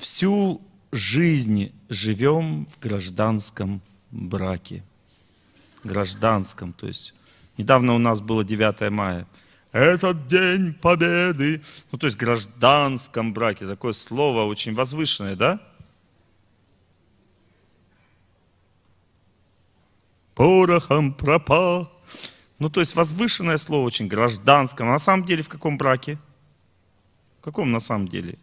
всю жизнь живем в гражданском браке. Гражданском, то есть недавно у нас было 9 мая. Этот день победы. Ну, то есть в гражданском браке. Такое слово очень возвышенное, да? Порохом пропал. Ну, то есть возвышенное слово очень гражданском. А на самом деле в каком браке? В каком на самом деле?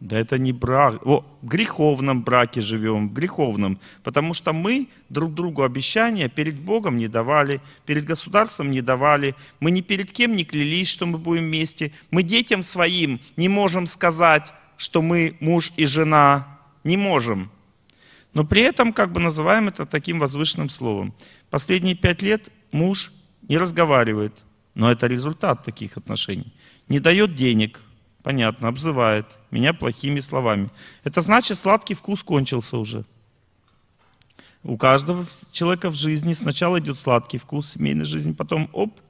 Да это не брак. О, в греховном браке живем, в греховном. Потому что мы друг другу обещания перед Богом не давали, перед государством не давали. Мы ни перед кем не клялись, что мы будем вместе. Мы детям своим не можем сказать, что мы муж и жена. Не можем. Но при этом как бы называем это таким возвышенным словом. Последние пять лет муж не разговаривает, но это результат таких отношений. Не дает денег – Понятно, обзывает меня плохими словами. Это значит, сладкий вкус кончился уже. У каждого человека в жизни сначала идет сладкий вкус семейной жизни, потом оп.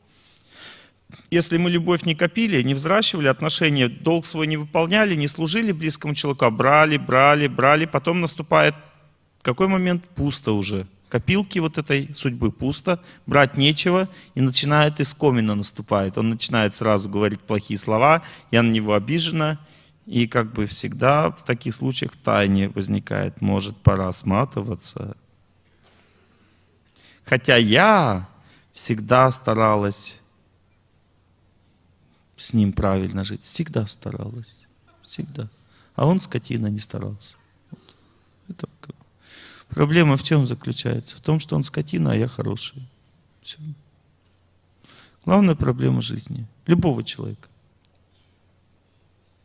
Если мы любовь не копили, не взращивали отношения, долг свой не выполняли, не служили близкому человеку, а брали, брали, брали, потом наступает какой момент? Пусто уже копилки вот этой судьбы пусто, брать нечего, и начинает искомина наступает. Он начинает сразу говорить плохие слова, я на него обижена, и как бы всегда в таких случаях тайне возникает, может, пора сматываться. Хотя я всегда старалась с ним правильно жить, всегда старалась, всегда. А он, скотина, не старался. Проблема в чем заключается? В том, что он скотина, а я хороший. Все. Главная проблема жизни. Любого человека.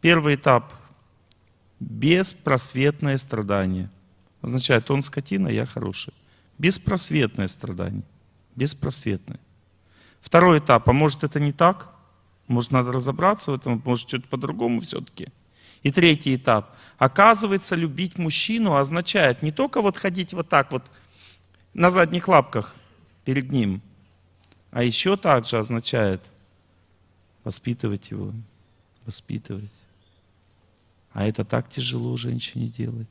Первый этап. Беспросветное страдание. Означает, он скотина, я хороший. Беспросветное страдание. Беспросветное. Второй этап. А может это не так? Может надо разобраться в этом? Может что-то по-другому все-таки? И третий этап. Оказывается, любить мужчину означает не только вот ходить вот так вот на задних лапках перед ним, а еще также означает воспитывать его, воспитывать. А это так тяжело женщине делать.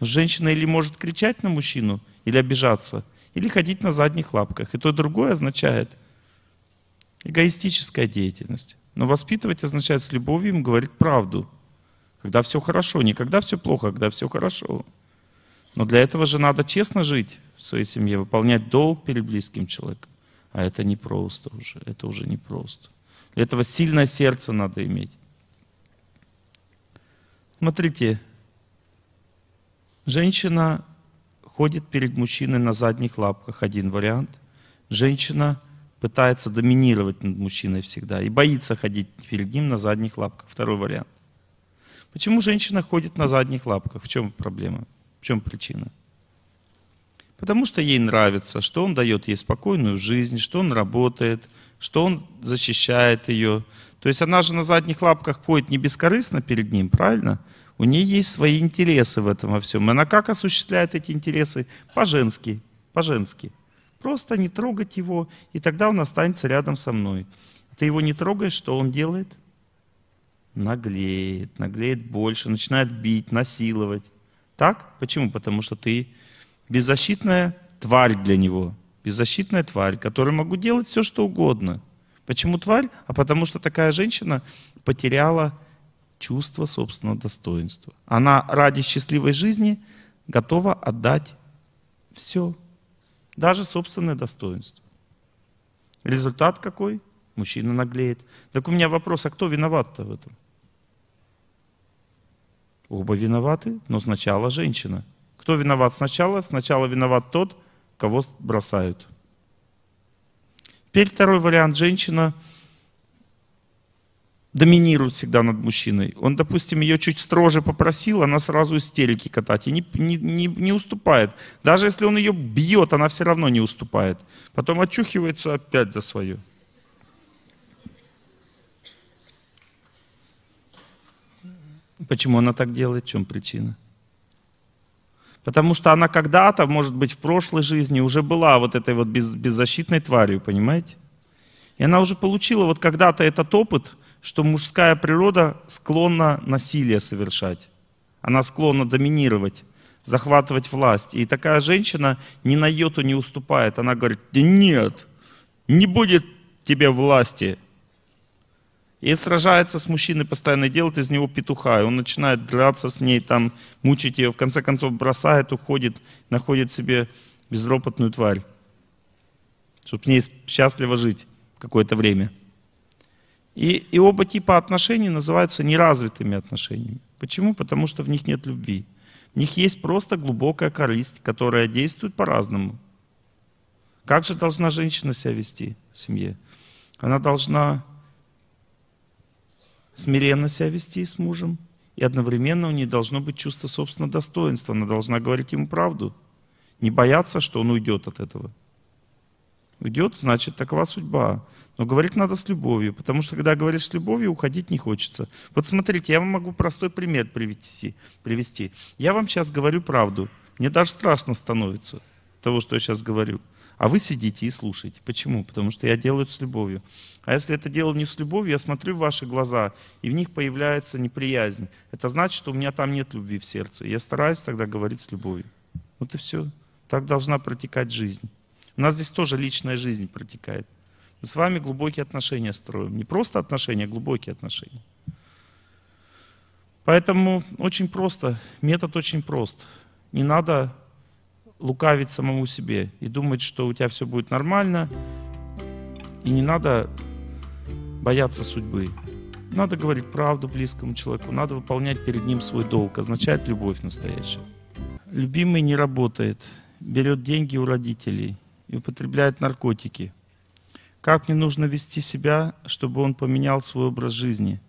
Но женщина или может кричать на мужчину, или обижаться, или ходить на задних лапках. И то, и другое означает эгоистическая деятельность. Но воспитывать означает с любовью им говорить правду – когда все хорошо, не когда все плохо, а когда все хорошо. Но для этого же надо честно жить в своей семье, выполнять долг перед близким человеком. А это не просто уже, это уже не просто. Для этого сильное сердце надо иметь. Смотрите, женщина ходит перед мужчиной на задних лапках, один вариант. Женщина пытается доминировать над мужчиной всегда и боится ходить перед ним на задних лапках, второй вариант. Почему женщина ходит на задних лапках? В чем проблема? В чем причина? Потому что ей нравится, что он дает ей спокойную жизнь, что он работает, что он защищает ее. То есть она же на задних лапках ходит не бескорыстно перед ним, правильно? У нее есть свои интересы в этом во всем. И она как осуществляет эти интересы? По-женски, по-женски. Просто не трогать его, и тогда он останется рядом со мной. Ты его не трогаешь, что он делает? наглеет, наглеет больше, начинает бить, насиловать. Так? Почему? Потому что ты беззащитная тварь для него. Беззащитная тварь, которой могу делать все, что угодно. Почему тварь? А потому что такая женщина потеряла чувство собственного достоинства. Она ради счастливой жизни готова отдать все, даже собственное достоинство. Результат какой? Мужчина наглеет. Так у меня вопрос, а кто виноват-то в этом? Оба виноваты, но сначала женщина. Кто виноват сначала? Сначала виноват тот, кого бросают. Теперь второй вариант. Женщина доминирует всегда над мужчиной. Он, допустим, ее чуть строже попросил, она сразу истерики катать и не, не, не, не уступает. Даже если он ее бьет, она все равно не уступает. Потом очухивается опять за свое. Почему она так делает? В чем причина? Потому что она когда-то, может быть, в прошлой жизни уже была вот этой вот без, беззащитной тварью, понимаете? И она уже получила вот когда-то этот опыт, что мужская природа склонна насилие совершать. Она склонна доминировать, захватывать власть. И такая женщина ни на йоту не уступает. Она говорит, нет, не будет тебе власти, и сражается с мужчиной, постоянно делает из него петуха. И он начинает драться с ней, там, мучить ее. В конце концов бросает, уходит, находит себе безропотную тварь. Чтобы с ней счастливо жить какое-то время. И, и оба типа отношений называются неразвитыми отношениями. Почему? Потому что в них нет любви. В них есть просто глубокая корысть, которая действует по-разному. Как же должна женщина себя вести в семье? Она должна смиренно себя вести с мужем, и одновременно у нее должно быть чувство собственного достоинства, она должна говорить ему правду, не бояться, что он уйдет от этого. Уйдет, значит, такова судьба. Но говорить надо с любовью, потому что когда говоришь с любовью, уходить не хочется. Вот смотрите, я вам могу простой пример привести. привести. Я вам сейчас говорю правду. Мне даже страшно становится того, что я сейчас говорю. А вы сидите и слушаете. Почему? Потому что я делаю это с любовью. А если это делаю не с любовью, я смотрю в ваши глаза, и в них появляется неприязнь. Это значит, что у меня там нет любви в сердце. Я стараюсь тогда говорить с любовью. Вот и все. Так должна протекать жизнь. У нас здесь тоже личная жизнь протекает. Мы с вами глубокие отношения строим. Не просто отношения, а глубокие отношения. Поэтому очень просто, метод очень прост. Не надо лукавить самому себе и думать, что у тебя все будет нормально, и не надо бояться судьбы. Надо говорить правду близкому человеку, надо выполнять перед ним свой долг, означает любовь настоящая. Любимый не работает, берет деньги у родителей и употребляет наркотики. Как мне нужно вести себя, чтобы он поменял свой образ жизни?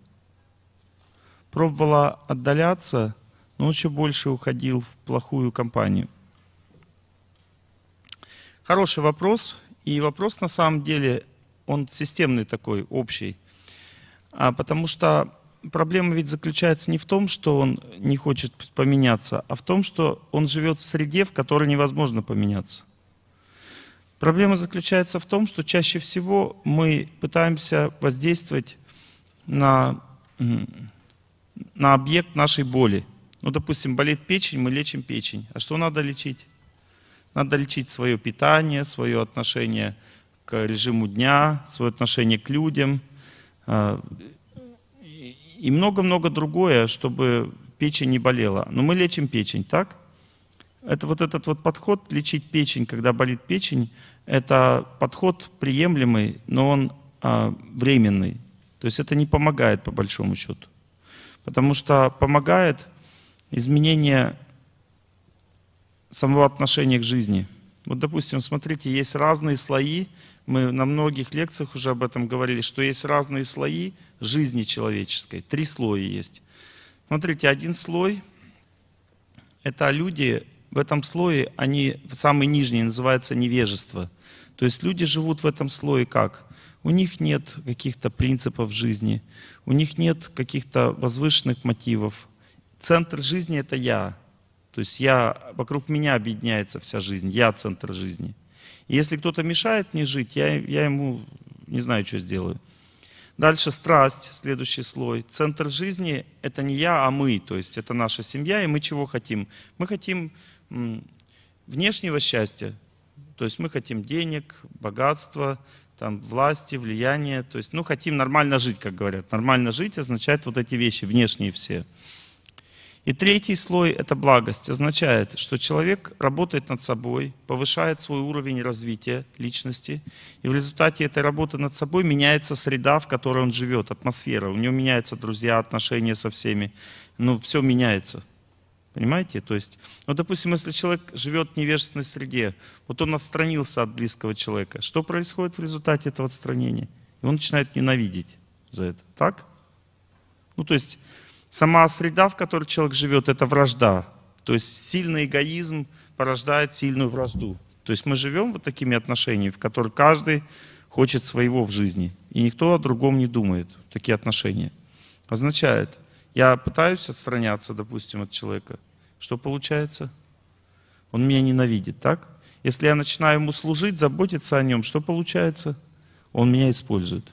Пробовала отдаляться, но еще больше уходил в плохую компанию. Хороший вопрос. И вопрос на самом деле, он системный такой, общий. А потому что проблема ведь заключается не в том, что он не хочет поменяться, а в том, что он живет в среде, в которой невозможно поменяться. Проблема заключается в том, что чаще всего мы пытаемся воздействовать на, на объект нашей боли. Ну, допустим, болит печень, мы лечим печень. А что надо лечить? Надо лечить свое питание, свое отношение к режиму дня, свое отношение к людям а, и много-много другое, чтобы печень не болела. Но мы лечим печень, так? Это вот этот вот подход лечить печень, когда болит печень, это подход приемлемый, но он а, временный. То есть это не помогает по большому счету. Потому что помогает изменение самого отношения к жизни. Вот, допустим, смотрите, есть разные слои, мы на многих лекциях уже об этом говорили, что есть разные слои жизни человеческой, три слоя есть. Смотрите, один слой – это люди, в этом слое, они, самый нижний, называется невежество. То есть люди живут в этом слое как? У них нет каких-то принципов жизни, у них нет каких-то возвышенных мотивов. Центр жизни – это «я», то есть я, вокруг меня объединяется вся жизнь, я центр жизни. И если кто-то мешает мне жить, я, я ему не знаю, что сделаю. Дальше страсть, следующий слой. Центр жизни – это не я, а мы, то есть это наша семья, и мы чего хотим? Мы хотим внешнего счастья, то есть мы хотим денег, богатства, там, власти, влияния, то есть ну, хотим нормально жить, как говорят. Нормально жить означает вот эти вещи, внешние все. И третий слой – это благость. Означает, что человек работает над собой, повышает свой уровень развития личности, и в результате этой работы над собой меняется среда, в которой он живет, атмосфера. У него меняются друзья, отношения со всеми. Ну, все меняется. Понимаете? То есть, ну, допустим, если человек живет в невежественной среде, вот он отстранился от близкого человека, что происходит в результате этого отстранения? И он начинает ненавидеть за это. Так? Ну, то есть Сама среда, в которой человек живет, это вражда. То есть сильный эгоизм порождает сильную вражду. То есть мы живем вот такими отношениями, в которых каждый хочет своего в жизни. И никто о другом не думает. Такие отношения. Означает, я пытаюсь отстраняться, допустим, от человека. Что получается? Он меня ненавидит, так? Если я начинаю ему служить, заботиться о нем, что получается? Он меня использует.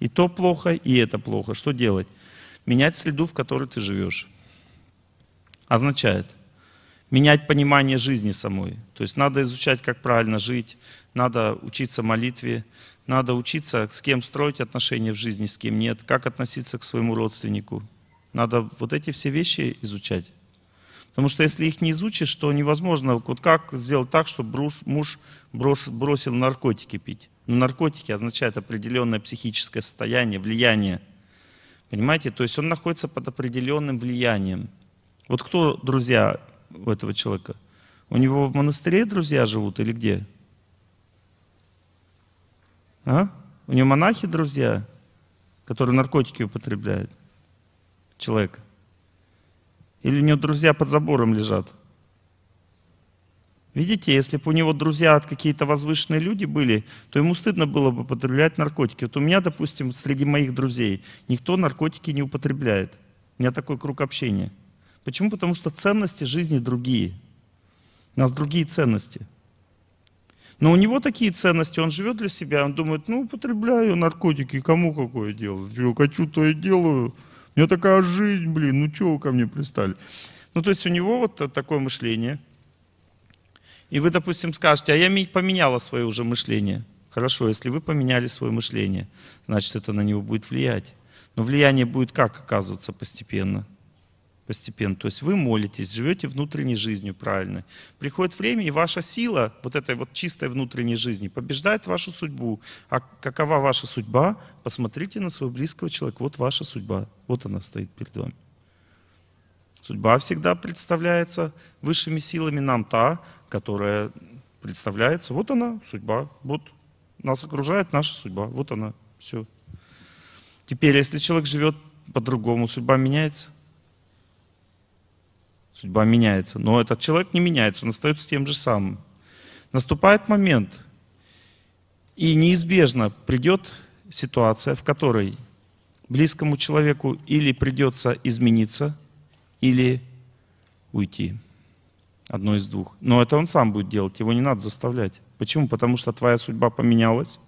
И то плохо, и это плохо. Что делать? Менять среду, в которой ты живешь. Означает менять понимание жизни самой. То есть надо изучать, как правильно жить, надо учиться молитве, надо учиться, с кем строить отношения в жизни, с кем нет, как относиться к своему родственнику. Надо вот эти все вещи изучать. Потому что если их не изучишь, то невозможно, вот как сделать так, чтобы брус, муж брос, бросил наркотики пить. Но ну, наркотики означают определенное психическое состояние, влияние. Понимаете? То есть он находится под определенным влиянием. Вот кто друзья у этого человека? У него в монастыре друзья живут или где? А? У него монахи друзья, которые наркотики употребляют. человека? Или у него друзья под забором лежат? Видите, если бы у него друзья какие-то возвышенные люди были, то ему стыдно было бы употреблять наркотики. Вот у меня, допустим, среди моих друзей никто наркотики не употребляет. У меня такой круг общения. Почему? Потому что ценности жизни другие. У нас другие ценности. Но у него такие ценности, он живет для себя, он думает, ну, употребляю наркотики, кому какое дело? Я хочу, то и делаю. У меня такая жизнь, блин, ну чего вы ко мне пристали? Ну, то есть у него вот такое мышление – и вы, допустим, скажете, а я поменяла свое уже мышление. Хорошо, если вы поменяли свое мышление, значит, это на него будет влиять. Но влияние будет как оказываться постепенно? Постепенно. То есть вы молитесь, живете внутренней жизнью правильно. Приходит время, и ваша сила вот этой вот чистой внутренней жизни побеждает вашу судьбу. А какова ваша судьба? Посмотрите на своего близкого человека. Вот ваша судьба. Вот она стоит перед вами. Судьба всегда представляется высшими силами нам та, которая представляется. Вот она, судьба. Вот нас окружает наша судьба. Вот она, все. Теперь, если человек живет по-другому, судьба меняется. Судьба меняется. Но этот человек не меняется, он остается тем же самым. Наступает момент, и неизбежно придет ситуация, в которой близкому человеку или придется измениться, или уйти. Одно из двух. Но это он сам будет делать, его не надо заставлять. Почему? Потому что твоя судьба поменялась,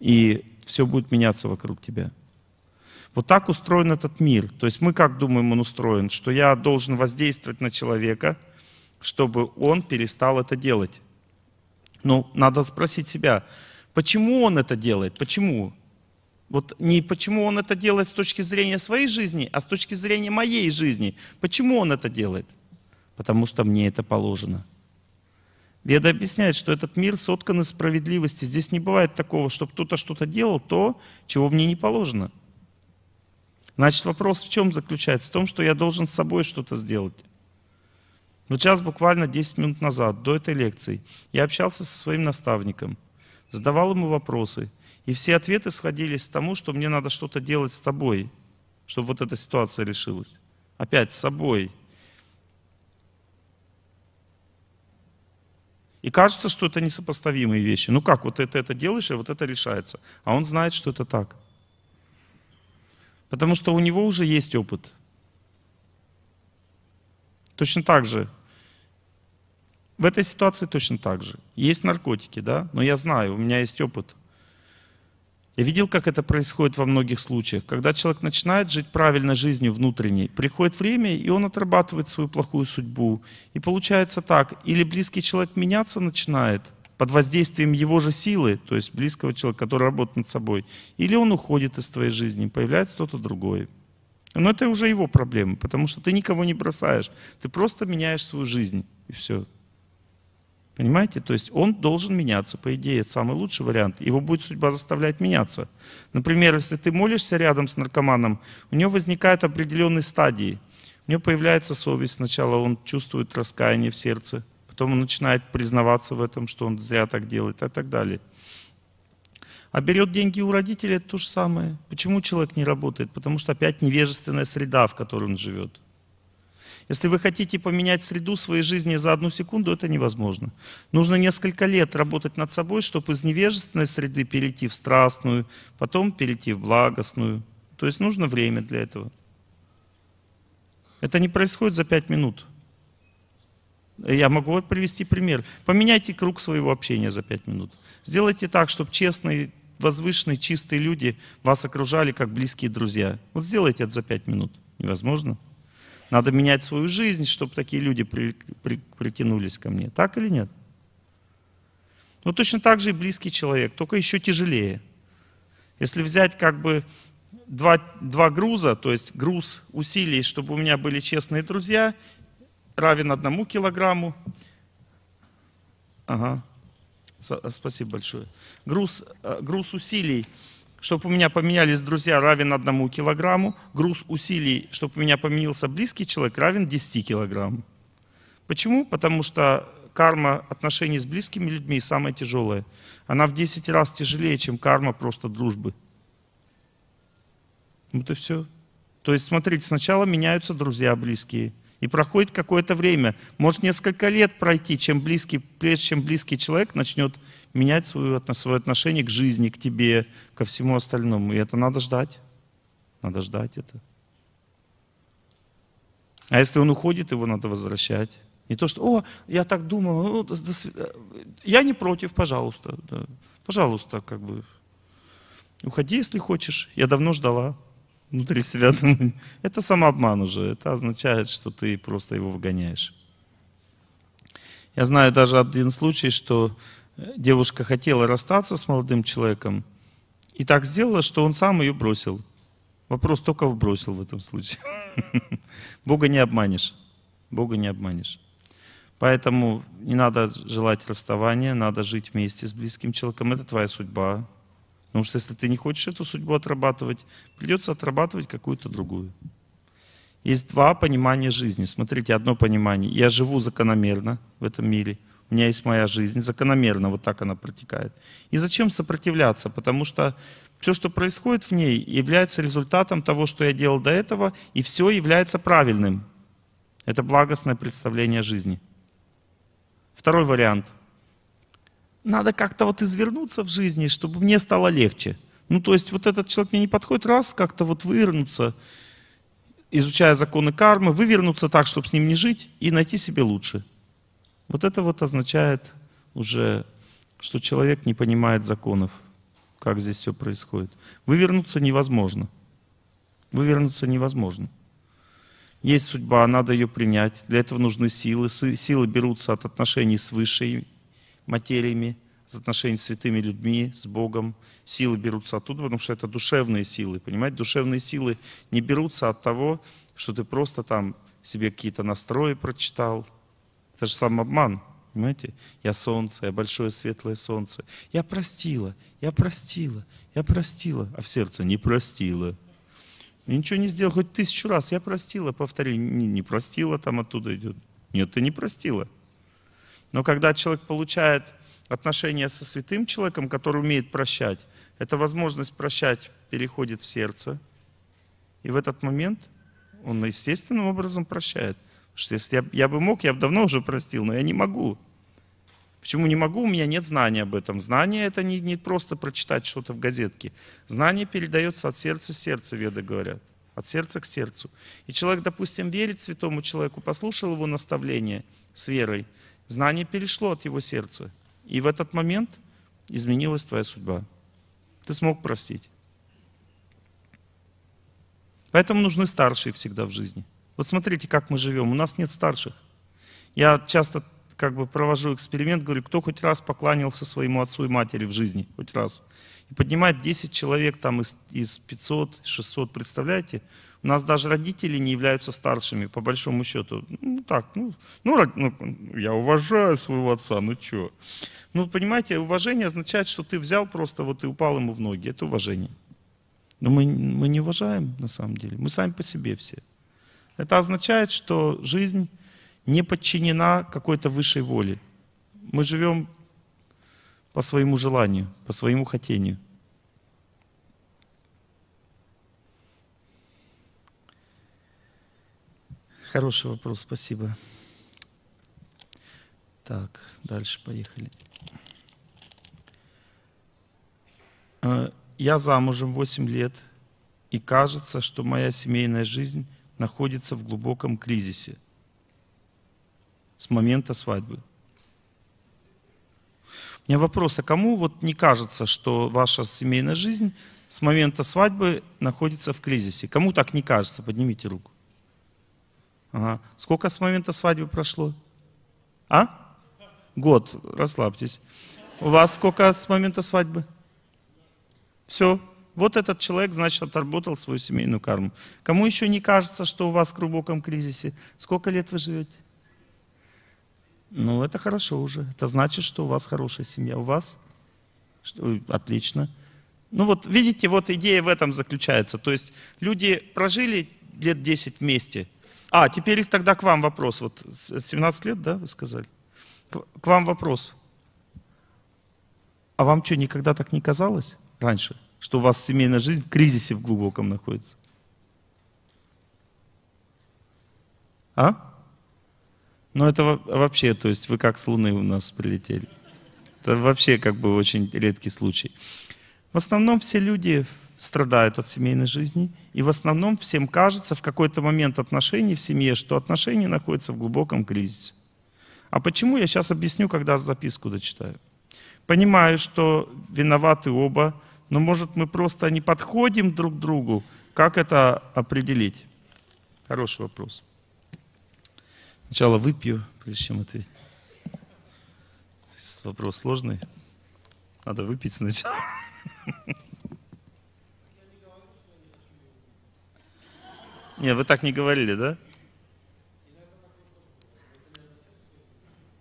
и все будет меняться вокруг тебя. Вот так устроен этот мир. То есть мы как думаем, он устроен? Что я должен воздействовать на человека, чтобы он перестал это делать. Но ну, надо спросить себя, почему он это делает? Почему? Вот не почему он это делает с точки зрения своей жизни, а с точки зрения моей жизни. Почему он это делает? потому что мне это положено. Веда объясняет, что этот мир соткан из справедливости. Здесь не бывает такого, чтобы кто-то что-то делал, то, чего мне не положено. Значит, вопрос в чем заключается? В том, что я должен с собой что-то сделать. Вот сейчас, буквально 10 минут назад, до этой лекции, я общался со своим наставником, задавал ему вопросы, и все ответы сходились к тому, что мне надо что-то делать с тобой, чтобы вот эта ситуация решилась. Опять с собой – И кажется, что это несопоставимые вещи. Ну как, вот это, это делаешь, и вот это решается. А он знает, что это так. Потому что у него уже есть опыт. Точно так же. В этой ситуации точно так же. Есть наркотики, да, но я знаю, у меня есть опыт. Я видел, как это происходит во многих случаях. Когда человек начинает жить правильно жизнью внутренней, приходит время, и он отрабатывает свою плохую судьбу. И получается так, или близкий человек меняться начинает под воздействием его же силы, то есть близкого человека, который работает над собой, или он уходит из твоей жизни, появляется кто-то другой. Но это уже его проблемы, потому что ты никого не бросаешь, ты просто меняешь свою жизнь, и все. Понимаете? То есть он должен меняться, по идее, это самый лучший вариант. Его будет судьба заставлять меняться. Например, если ты молишься рядом с наркоманом, у него возникают определенные стадии. У него появляется совесть сначала, он чувствует раскаяние в сердце, потом он начинает признаваться в этом, что он зря так делает и так далее. А берет деньги у родителей, это то же самое. Почему человек не работает? Потому что опять невежественная среда, в которой он живет. Если вы хотите поменять среду своей жизни за одну секунду, это невозможно. Нужно несколько лет работать над собой, чтобы из невежественной среды перейти в страстную, потом перейти в благостную. То есть нужно время для этого. Это не происходит за пять минут. Я могу привести пример. Поменяйте круг своего общения за пять минут. Сделайте так, чтобы честные, возвышенные, чистые люди вас окружали как близкие друзья. Вот сделайте это за пять минут. Невозможно? Надо менять свою жизнь, чтобы такие люди при, при, притянулись ко мне. Так или нет? Ну точно так же и близкий человек, только еще тяжелее. Если взять как бы два, два груза, то есть груз усилий, чтобы у меня были честные друзья, равен одному килограмму. Ага, спасибо большое. Груз, э, груз усилий – чтобы у меня поменялись друзья, равен одному килограмму. Груз усилий, чтобы у меня поменился близкий человек, равен 10 килограмм. Почему? Потому что карма отношений с близкими людьми самая тяжелая. Она в 10 раз тяжелее, чем карма просто дружбы. Вот и все. То есть, смотрите, сначала меняются друзья близкие – и проходит какое-то время, может несколько лет пройти, чем близкий, прежде чем близкий человек начнет менять свое, свое отношение к жизни, к тебе, ко всему остальному. И это надо ждать. Надо ждать это. А если он уходит, его надо возвращать. Не то, что, о, я так думал, ну, до, до я не против, пожалуйста. Да. Пожалуйста, как бы, уходи, если хочешь. Я давно ждала внутри себя. Это самообман уже. Это означает, что ты просто его выгоняешь. Я знаю даже один случай, что э, девушка хотела расстаться с молодым человеком и так сделала, что он сам ее бросил. Вопрос только бросил в этом случае. Бога не обманешь. Бога не обманешь. Поэтому не надо желать расставания, надо жить вместе с близким человеком. Это твоя судьба, Потому что если ты не хочешь эту судьбу отрабатывать, придется отрабатывать какую-то другую. Есть два понимания жизни. Смотрите, одно понимание. Я живу закономерно в этом мире. У меня есть моя жизнь, закономерно вот так она протекает. И зачем сопротивляться? Потому что все, что происходит в ней, является результатом того, что я делал до этого, и все является правильным. Это благостное представление жизни. Второй вариант – надо как-то вот извернуться в жизни, чтобы мне стало легче. Ну, то есть вот этот человек мне не подходит, раз, как-то вот вывернуться, изучая законы кармы, вывернуться так, чтобы с ним не жить, и найти себе лучше. Вот это вот означает уже, что человек не понимает законов, как здесь все происходит. Вывернуться невозможно. Вывернуться невозможно. Есть судьба, надо ее принять. Для этого нужны силы. Силы берутся от отношений с высшей материями, с отношениями с святыми людьми, с Богом. Силы берутся оттуда, потому что это душевные силы, понимаете? Душевные силы не берутся от того, что ты просто там себе какие-то настрои прочитал. Это же сам обман, понимаете? Я солнце, я большое светлое солнце. Я простила, я простила, я простила, а в сердце не простила. Я ничего не сделал, хоть тысячу раз, я простила, повтори, не, не простила, там оттуда идет. Нет, ты не простила. Но когда человек получает отношения со святым человеком, который умеет прощать, эта возможность прощать переходит в сердце. И в этот момент он естественным образом прощает. Потому что если я, я бы мог, я бы давно уже простил, но я не могу. Почему не могу? У меня нет знания об этом. Знание это не, не просто прочитать что-то в газетке. Знание передается от сердца к сердцу, веды говорят. От сердца к сердцу. И человек, допустим, верит святому человеку, послушал его наставление с верой – Знание перешло от его сердца. И в этот момент изменилась твоя судьба. Ты смог простить. Поэтому нужны старшие всегда в жизни. Вот смотрите, как мы живем. У нас нет старших. Я часто как бы провожу эксперимент, говорю, кто хоть раз покланялся своему отцу и матери в жизни, хоть раз. И поднимает 10 человек там из, из 500, 600, представляете? У нас даже родители не являются старшими, по большому счету. Ну так, ну, ну, ну я уважаю своего отца, ну что? Ну, понимаете, уважение означает, что ты взял просто вот и упал ему в ноги. Это уважение. Но мы, мы не уважаем на самом деле. Мы сами по себе все. Это означает, что жизнь не подчинена какой-то высшей воле. Мы живем по своему желанию, по своему хотению. Хороший вопрос, спасибо. Так, дальше поехали. Э, Я замужем 8 лет, и кажется, что моя семейная жизнь находится в глубоком кризисе с момента свадьбы. У меня вопрос, а кому вот не кажется, что ваша семейная жизнь с момента свадьбы находится в кризисе? Кому так не кажется? Поднимите руку. Ага. Сколько с момента свадьбы прошло? А? Год. Расслабьтесь. У вас сколько с момента свадьбы? Все. Вот этот человек, значит, отработал свою семейную карму. Кому еще не кажется, что у вас в глубоком кризисе? Сколько лет вы живете? Ну, это хорошо уже. Это значит, что у вас хорошая семья. У вас? Что, отлично. Ну вот, видите, вот идея в этом заключается. То есть люди прожили лет 10 вместе – а, теперь тогда к вам вопрос. Вот 17 лет, да, вы сказали? К вам вопрос. А вам что, никогда так не казалось раньше, что у вас семейная жизнь в кризисе в глубоком находится? А? Ну это вообще, то есть вы как с Луны у нас прилетели. Это вообще как бы очень редкий случай. В основном все люди страдают от семейной жизни. И в основном всем кажется в какой-то момент отношений в семье, что отношения находятся в глубоком кризисе. А почему, я сейчас объясню, когда записку дочитаю. Понимаю, что виноваты оба, но может мы просто не подходим друг к другу. Как это определить? Хороший вопрос. Сначала выпью, прежде чем ответить. Вопрос сложный. Надо выпить сначала. Не, вы так не говорили, да?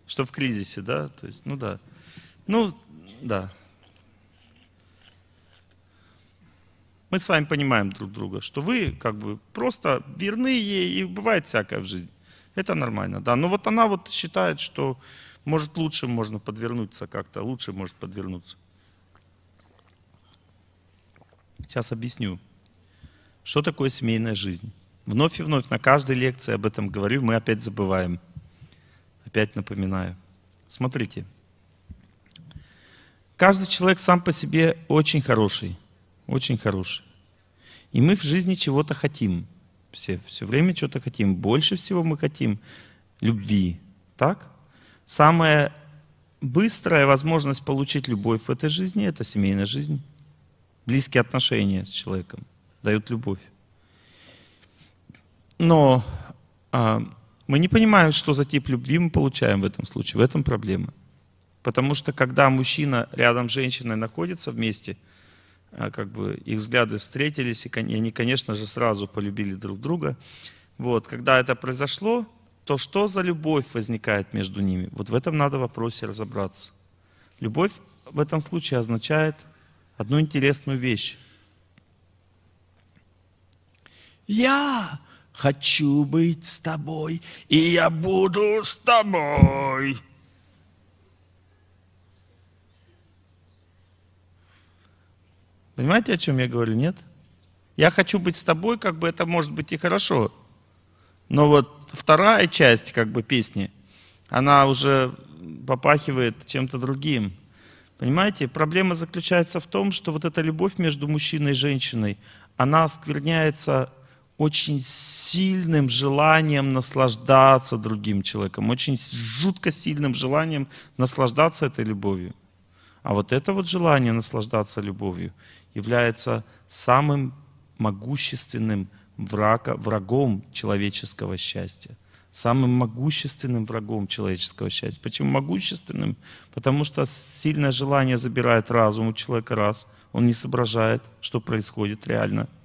Что в кризисе, да? То есть, ну да. Ну, да. Мы с вами понимаем друг друга, что вы как бы просто верны ей, и бывает всякое в жизни. Это нормально, да. Но вот она вот считает, что может лучше можно подвернуться как-то, лучше может подвернуться. Сейчас объясню, что такое семейная жизнь. Вновь и вновь на каждой лекции об этом говорю, мы опять забываем. Опять напоминаю. Смотрите. Каждый человек сам по себе очень хороший. Очень хороший. И мы в жизни чего-то хотим. Все, все время что-то хотим. Больше всего мы хотим любви. Так? Самая быстрая возможность получить любовь в этой жизни – это семейная жизнь. Близкие отношения с человеком дают любовь но а, мы не понимаем, что за тип любви мы получаем в этом случае, в этом проблема. Потому что когда мужчина рядом с женщиной находится вместе, а, как бы их взгляды встретились, и они, конечно же, сразу полюбили друг друга. Вот, когда это произошло, то что за любовь возникает между ними? Вот в этом надо в вопросе разобраться. Любовь в этом случае означает одну интересную вещь. Я хочу быть с тобой, и я буду с тобой. Понимаете, о чем я говорю, нет? Я хочу быть с тобой, как бы это может быть и хорошо. Но вот вторая часть как бы песни, она уже попахивает чем-то другим. Понимаете, проблема заключается в том, что вот эта любовь между мужчиной и женщиной, она оскверняется очень сильным желанием наслаждаться другим человеком, очень жутко сильным желанием наслаждаться этой любовью. А вот это вот желание наслаждаться любовью является самым могущественным врага, врагом человеческого счастья. Самым могущественным врагом человеческого счастья. Почему могущественным? Потому что сильное желание забирает разум у человека раз. Он не соображает, что происходит реально –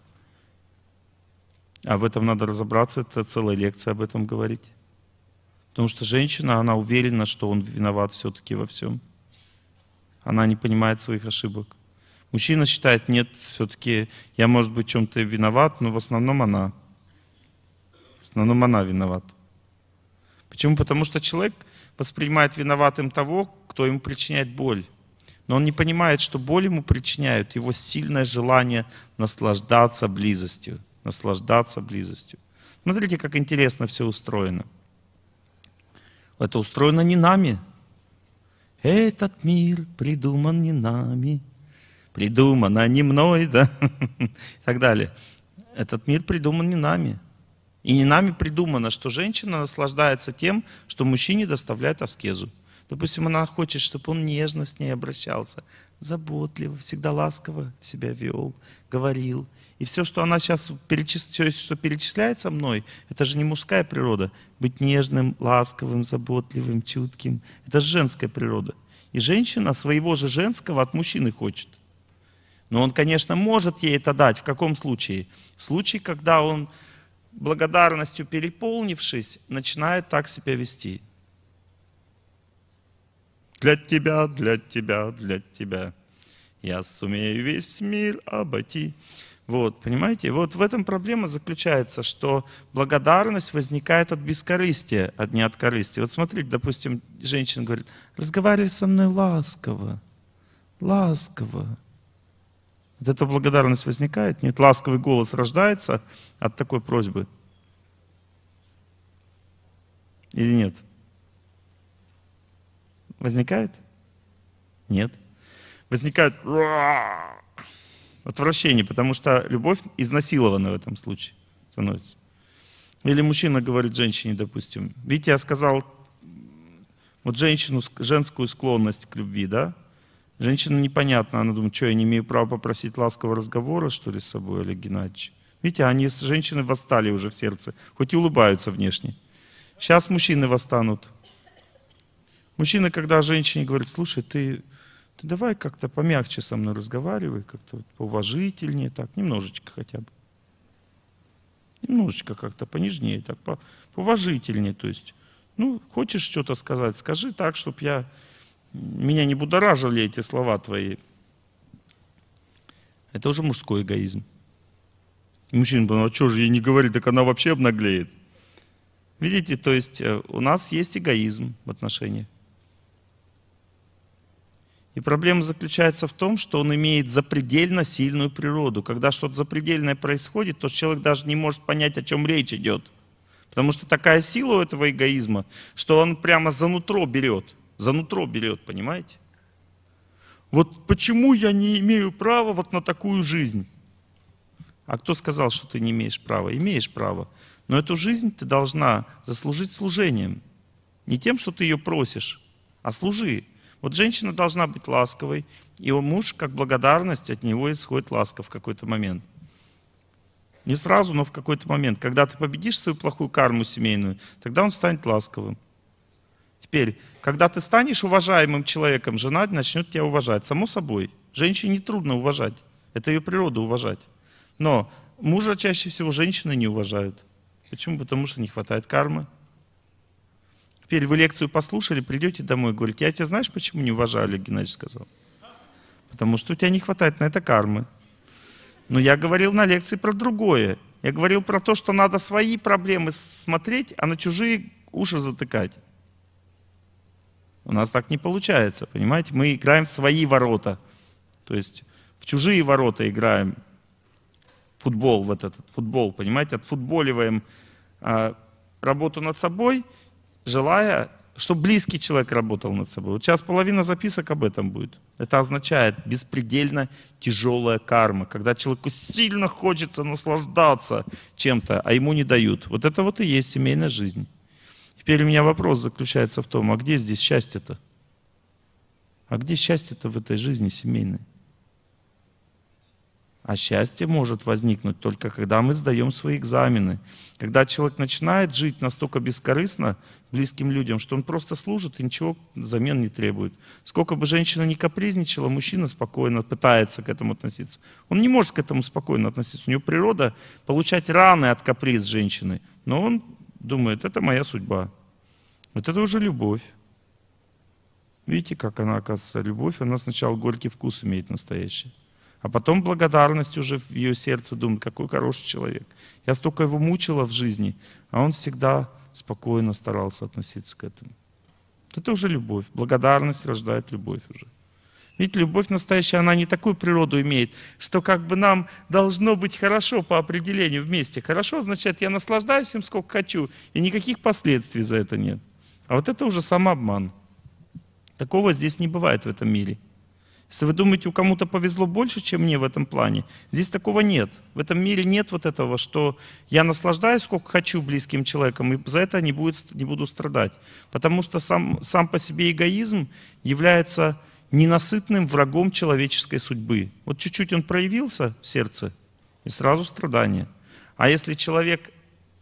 а в этом надо разобраться, это целая лекция об этом говорить. Потому что женщина, она уверена, что он виноват все-таки во всем. Она не понимает своих ошибок. Мужчина считает, нет, все-таки я, может быть, чем-то виноват, но в основном она. В основном она виноват. Почему? Потому что человек воспринимает виноватым того, кто ему причиняет боль. Но он не понимает, что боль ему причиняют его сильное желание наслаждаться близостью наслаждаться близостью. Смотрите, как интересно все устроено. Это устроено не нами. Этот мир придуман не нами. Придумано а не мной, да, и так далее. Этот мир придуман не нами. И не нами придумано, что женщина наслаждается тем, что мужчине доставляет аскезу. Допустим, она хочет, чтобы он нежно с ней обращался, заботливо, всегда ласково себя вел, говорил. И все, что она сейчас перечис... все, что перечисляется мной, это же не мужская природа. Быть нежным, ласковым, заботливым, чутким. Это же женская природа. И женщина своего же женского от мужчины хочет. Но он, конечно, может ей это дать. В каком случае? В случае, когда он благодарностью переполнившись, начинает так себя вести. Для тебя, для тебя, для тебя. Я сумею весь мир обойти. Вот, понимаете? Вот в этом проблема заключается, что благодарность возникает от бескорыстия, а не от корысти. Вот смотрите, допустим, женщина говорит, разговаривай со мной ласково, ласково. От этого благодарность возникает? Нет, ласковый голос рождается от такой просьбы? Или нет? Возникает? Нет. Возникает отвращение, потому что любовь изнасилована в этом случае становится. Или мужчина говорит женщине, допустим, видите, я сказал вот женщину, женскую склонность к любви, да? Женщина непонятно, она думает, что я не имею права попросить ласкового разговора, что ли, с собой, Олег Геннадьевич? Видите, они, с женщины восстали уже в сердце, хоть и улыбаются внешне. Сейчас мужчины восстанут. Мужчина, когда женщине говорит, слушай, ты, ты давай как-то помягче со мной разговаривай, как-то вот поуважительнее, так, немножечко хотя бы. Немножечко как-то понежнее, так, поуважительнее, то есть, ну, хочешь что-то сказать, скажи так, чтобы я, меня не будоражили эти слова твои. Это уже мужской эгоизм. И мужчина подумал, а что же ей не говорит, так она вообще обнаглеет. Видите, то есть э, у нас есть эгоизм в отношениях. И проблема заключается в том, что он имеет запредельно сильную природу. Когда что-то запредельное происходит, то человек даже не может понять, о чем речь идет. Потому что такая сила у этого эгоизма, что он прямо за нутро берет. За нутро берет, понимаете? Вот почему я не имею права вот на такую жизнь? А кто сказал, что ты не имеешь права? Имеешь право. Но эту жизнь ты должна заслужить служением. Не тем, что ты ее просишь, а служи. Вот женщина должна быть ласковой, и муж, как благодарность, от него исходит ласка в какой-то момент. Не сразу, но в какой-то момент. Когда ты победишь свою плохую карму семейную, тогда он станет ласковым. Теперь, когда ты станешь уважаемым человеком, жена начнет тебя уважать. Само собой. Женщине не трудно уважать. Это ее природа уважать. Но мужа чаще всего женщины не уважают. Почему? Потому что не хватает кармы. Теперь вы лекцию послушали, придете домой и говорите, я тебя знаешь, почему не уважаю, Олег Геннадьевич сказал? Потому что у тебя не хватает на это кармы. Но я говорил на лекции про другое. Я говорил про то, что надо свои проблемы смотреть, а на чужие уши затыкать. У нас так не получается, понимаете? Мы играем в свои ворота. То есть в чужие ворота играем. Футбол, вот этот футбол, понимаете? Отфутболиваем а, работу над собой – желая, чтобы близкий человек работал над собой. Вот сейчас половина записок об этом будет. Это означает беспредельно тяжелая карма, когда человеку сильно хочется наслаждаться чем-то, а ему не дают. Вот это вот и есть семейная жизнь. Теперь у меня вопрос заключается в том, а где здесь счастье-то? А где счастье-то в этой жизни семейной? А счастье может возникнуть только когда мы сдаем свои экзамены. Когда человек начинает жить настолько бескорыстно близким людям, что он просто служит и ничего взамен не требует. Сколько бы женщина ни капризничала, мужчина спокойно пытается к этому относиться. Он не может к этому спокойно относиться. У него природа получать раны от каприз женщины. Но он думает, это моя судьба. Вот это уже любовь. Видите, как она, оказывается, любовь, она сначала горький вкус имеет настоящий. А потом благодарность уже в ее сердце думает, какой хороший человек. Я столько его мучила в жизни, а он всегда спокойно старался относиться к этому. Это уже любовь. Благодарность рождает любовь уже. Ведь любовь настоящая, она не такую природу имеет, что как бы нам должно быть хорошо по определению вместе. Хорошо означает, я наслаждаюсь им сколько хочу, и никаких последствий за это нет. А вот это уже самообман. Такого здесь не бывает в этом мире. Если вы думаете, у кому-то повезло больше, чем мне в этом плане, здесь такого нет. В этом мире нет вот этого, что я наслаждаюсь сколько хочу близким человеком, и за это не, будет, не буду страдать. Потому что сам, сам по себе эгоизм является ненасытным врагом человеческой судьбы. Вот чуть-чуть он проявился в сердце, и сразу страдания. А если человек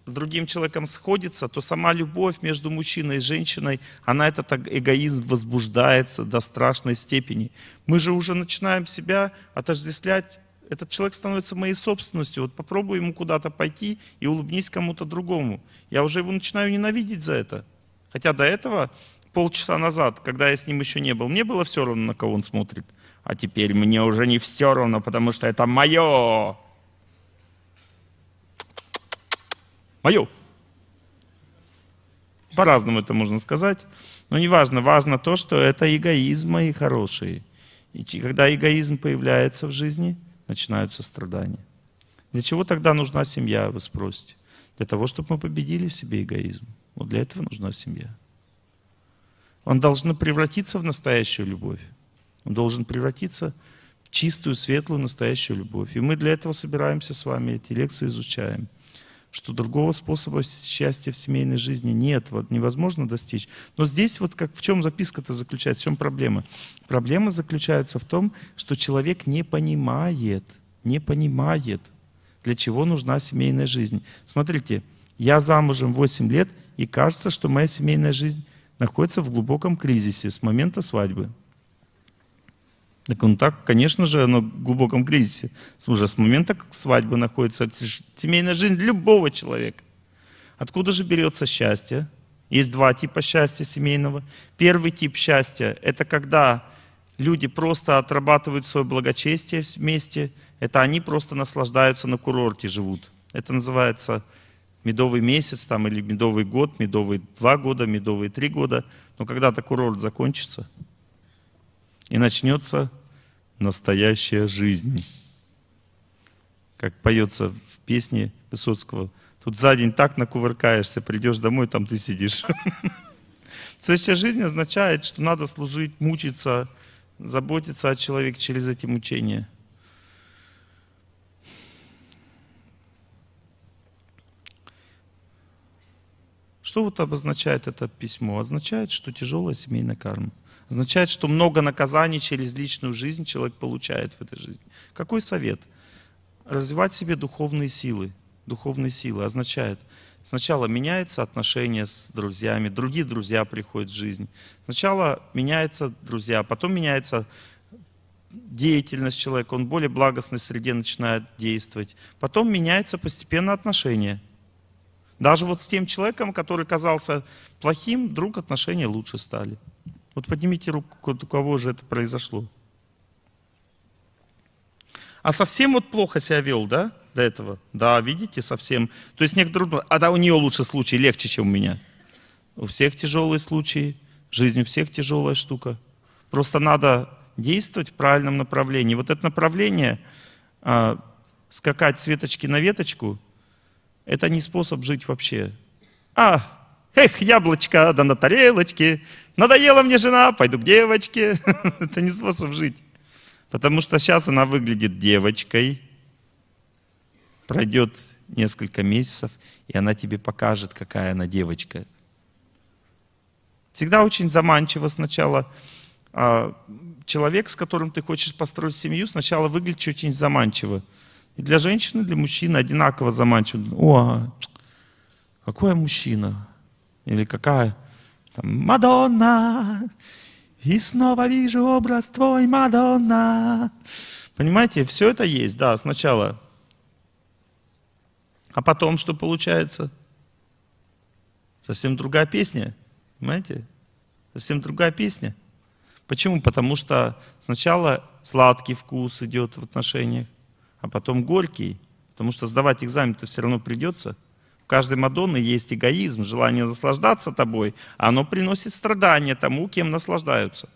с другим человеком сходится, то сама любовь между мужчиной и женщиной, она этот эгоизм возбуждается до страшной степени. Мы же уже начинаем себя отождествлять этот человек становится моей собственностью. Вот попробуй ему куда-то пойти и улыбнись кому-то другому. Я уже его начинаю ненавидеть за это. Хотя до этого, полчаса назад, когда я с ним еще не был, мне было все равно, на кого он смотрит. А теперь мне уже не все равно, потому что это мое. мое. По-разному это можно сказать, но не важно. Важно то, что это эгоизм мои хорошие. И когда эгоизм появляется в жизни, начинаются страдания. Для чего тогда нужна семья, вы спросите? Для того, чтобы мы победили в себе эгоизм. Вот для этого нужна семья. Он должен превратиться в настоящую любовь. Он должен превратиться в чистую, светлую, настоящую любовь. И мы для этого собираемся с вами, эти лекции изучаем что другого способа счастья в семейной жизни нет, вот невозможно достичь. Но здесь вот как в чем записка-то заключается, в чем проблема? Проблема заключается в том, что человек не понимает, не понимает, для чего нужна семейная жизнь. Смотрите, я замужем 8 лет, и кажется, что моя семейная жизнь находится в глубоком кризисе с момента свадьбы. Так он так, конечно же, оно в глубоком кризисе. Уже с момента свадьбы находится семейная жизнь любого человека. Откуда же берется счастье? Есть два типа счастья семейного. Первый тип счастья – это когда люди просто отрабатывают свое благочестие вместе, это они просто наслаждаются на курорте, живут. Это называется медовый месяц там, или медовый год, медовые два года, медовые три года. Но когда-то курорт закончится – и начнется настоящая жизнь. Как поется в песне Высоцкого, тут за день так накувыркаешься, придешь домой, там ты сидишь. Настоящая жизнь означает, что надо служить, мучиться, заботиться о человеке через эти мучения. Что вот обозначает это письмо? Означает, что тяжелая семейная карма. Означает, что много наказаний через личную жизнь человек получает в этой жизни. Какой совет? Развивать себе духовные силы. Духовные силы означает, сначала меняется отношения с друзьями, другие друзья приходят в жизнь. Сначала меняются друзья, потом меняется деятельность человека, он в более благостной среде начинает действовать. Потом меняется постепенно отношение. Даже вот с тем человеком, который казался плохим, вдруг отношения лучше стали. Вот поднимите руку, у кого же это произошло. А совсем вот плохо себя вел, да, до этого? Да, видите, совсем. То есть некоторые думают, а да, у нее лучше случай, легче, чем у меня. У всех тяжелые случаи, жизнь у всех тяжелая штука. Просто надо действовать в правильном направлении. Вот это направление, а, скакать с веточки на веточку, это не способ жить вообще. А, Эх, яблочко, да на тарелочке. Надоела мне жена, пойду к девочке. Это не способ жить. Потому что сейчас она выглядит девочкой. Пройдет несколько месяцев, и она тебе покажет, какая она девочка. Всегда очень заманчиво сначала а, человек, с которым ты хочешь построить семью, сначала выглядит очень заманчиво. И для женщины, для мужчины одинаково заманчиво. О, какой мужчина, или какая? Там, Мадонна, и снова вижу образ твой, Мадонна. Понимаете, все это есть, да, сначала. А потом что получается? Совсем другая песня, понимаете? Совсем другая песня. Почему? Потому что сначала сладкий вкус идет в отношениях, а потом горький. Потому что сдавать экзамен-то все равно придется – у каждой Мадонны есть эгоизм, желание наслаждаться тобой, а оно приносит страдания тому, кем наслаждаются.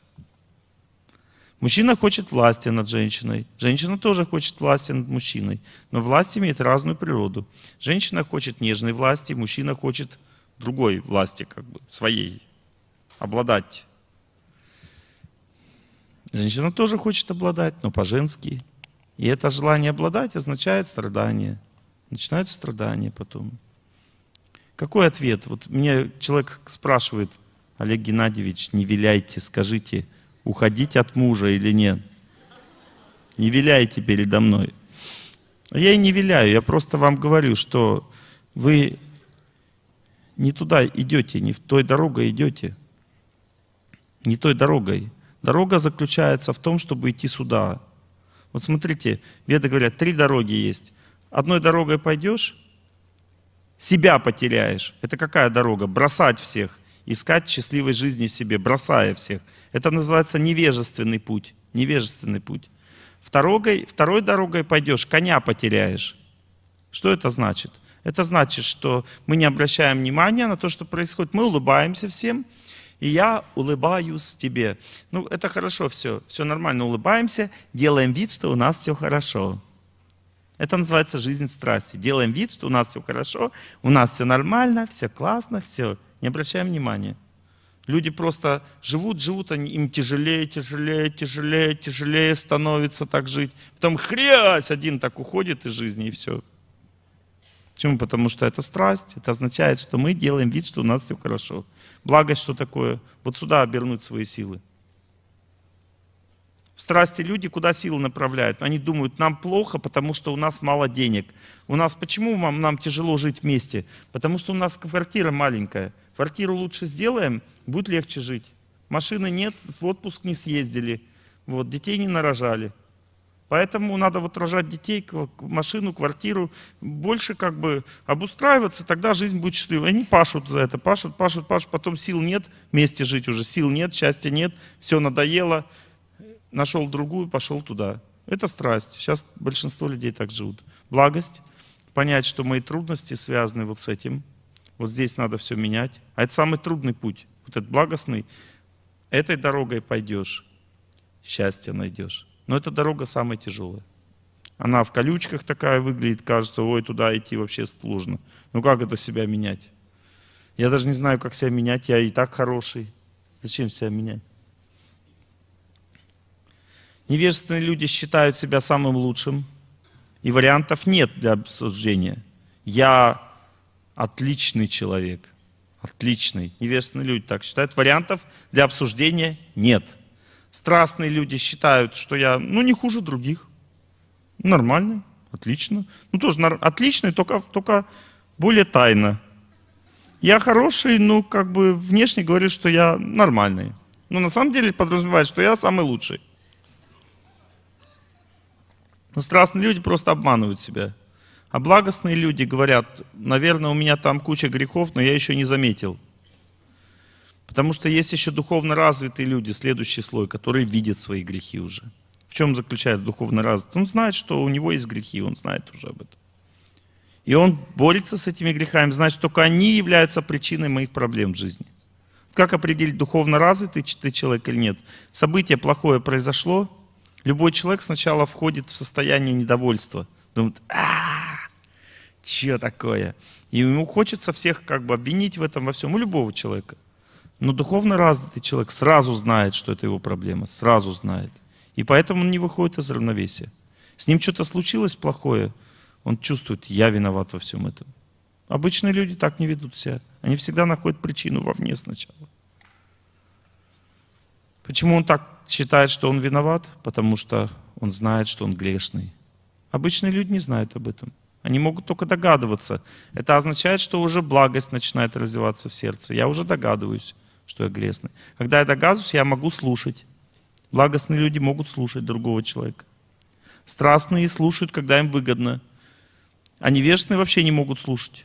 Мужчина хочет власти над женщиной. Женщина тоже хочет власти над мужчиной. Но власть имеет разную природу. Женщина хочет нежной власти, мужчина хочет другой власти, как бы, своей, обладать. Женщина тоже хочет обладать, но по-женски. И это желание обладать означает страдание. Начинают страдания потом. Какой ответ? Вот меня человек спрашивает, Олег Геннадьевич, не виляйте, скажите, уходить от мужа или нет? Не виляйте передо мной. А я и не виляю, я просто вам говорю, что вы не туда идете, не в той дорогой идете. Не той дорогой. Дорога заключается в том, чтобы идти сюда. Вот смотрите, веды говорят, три дороги есть. Одной дорогой пойдешь, себя потеряешь. Это какая дорога? Бросать всех, искать счастливой жизни себе, бросая всех. Это называется невежественный путь, невежественный путь. Второй, второй дорогой пойдешь, коня потеряешь. Что это значит? Это значит, что мы не обращаем внимания на то, что происходит. Мы улыбаемся всем, и я улыбаюсь тебе. Ну, это хорошо все, все нормально, улыбаемся, делаем вид, что у нас все хорошо. Это называется жизнь в страсти. Делаем вид, что у нас все хорошо, у нас все нормально, все классно, все. Не обращаем внимания. Люди просто живут, живут, они, им тяжелее, тяжелее, тяжелее, тяжелее становится так жить. Потом хрясь, один так уходит из жизни и все. Почему? Потому что это страсть. Это означает, что мы делаем вид, что у нас все хорошо. Благость что такое? Вот сюда обернуть свои силы. В страсти люди куда силы направляют? Они думают, нам плохо, потому что у нас мало денег. У нас почему нам, нам тяжело жить вместе? Потому что у нас квартира маленькая. Квартиру лучше сделаем, будет легче жить. Машины нет, в отпуск не съездили. Вот, детей не нарожали. Поэтому надо вот рожать детей, машину, квартиру, больше как бы обустраиваться, тогда жизнь будет счастливой. Они пашут за это, пашут, пашут, пашут, потом сил нет, вместе жить уже, сил нет, счастья нет, все надоело, нашел другую, пошел туда. Это страсть. Сейчас большинство людей так живут. Благость, понять, что мои трудности связаны вот с этим, вот здесь надо все менять. А это самый трудный путь, вот этот благостный. Этой дорогой пойдешь, счастье найдешь. Но эта дорога самая тяжелая. Она в колючках такая выглядит, кажется, ой, туда идти вообще сложно. Ну как это себя менять? Я даже не знаю, как себя менять, я и так хороший. Зачем себя менять? Невежественные люди считают себя самым лучшим, и вариантов нет для обсуждения. Я отличный человек, отличный. Невежественные люди так считают. Вариантов для обсуждения нет. Страстные люди считают, что я, ну, не хуже других. Нормально, отлично. Ну, тоже отличный, только, только более тайно. Я хороший, ну, как бы внешне говорит, что я нормальный. Но на самом деле подразумевает, что я самый лучший. Но ну, страстные люди просто обманывают себя. А благостные люди говорят, наверное, у меня там куча грехов, но я еще не заметил. Потому что есть еще духовно развитые люди, следующий слой, которые видят свои грехи уже. В чем заключается духовно развитый? Он знает, что у него есть грехи, он знает уже об этом. И он борется с этими грехами, знает, что только они являются причиной моих проблем в жизни. Как определить, духовно развитый ты человек или нет? Событие плохое произошло, Любой человек сначала входит в состояние недовольства. Думает, а что такое? И ему хочется всех как бы обвинить в этом во всем, у любого человека. Но духовно развитый человек сразу знает, что это его проблема, сразу знает. И поэтому он не выходит из равновесия. С ним что-то случилось плохое, он чувствует, я виноват во всем этом. Обычные люди так не ведут себя. Они всегда находят причину вовне сначала. Почему он так считает, что он виноват, потому что он знает, что он грешный. Обычные люди не знают об этом. Они могут только догадываться. Это означает, что уже благость начинает развиваться в сердце. Я уже догадываюсь, что я грешный. Когда я догадываюсь, я могу слушать. Благостные люди могут слушать другого человека. Страстные слушают, когда им выгодно. А невежественные вообще не могут слушать.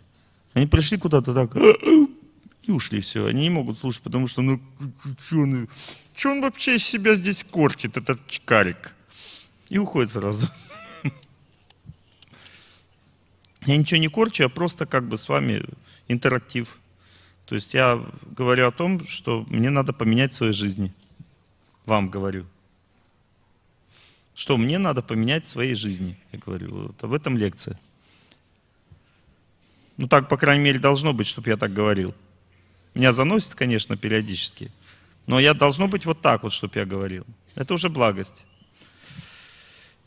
Они пришли куда-то так и ушли все. Они не могут слушать, потому что ну, ну что он вообще из себя здесь корчит, этот чкарик? И уходит сразу. Я ничего не корчу, я просто как бы с вами интерактив. То есть я говорю о том, что мне надо поменять в своей жизни. Вам говорю. Что мне надо поменять в своей жизни. Я говорю, вот об этом лекция. Ну так, по крайней мере, должно быть, чтобы я так говорил. Меня заносит, конечно, периодически – но я должно быть вот так вот, чтобы я говорил. Это уже благость.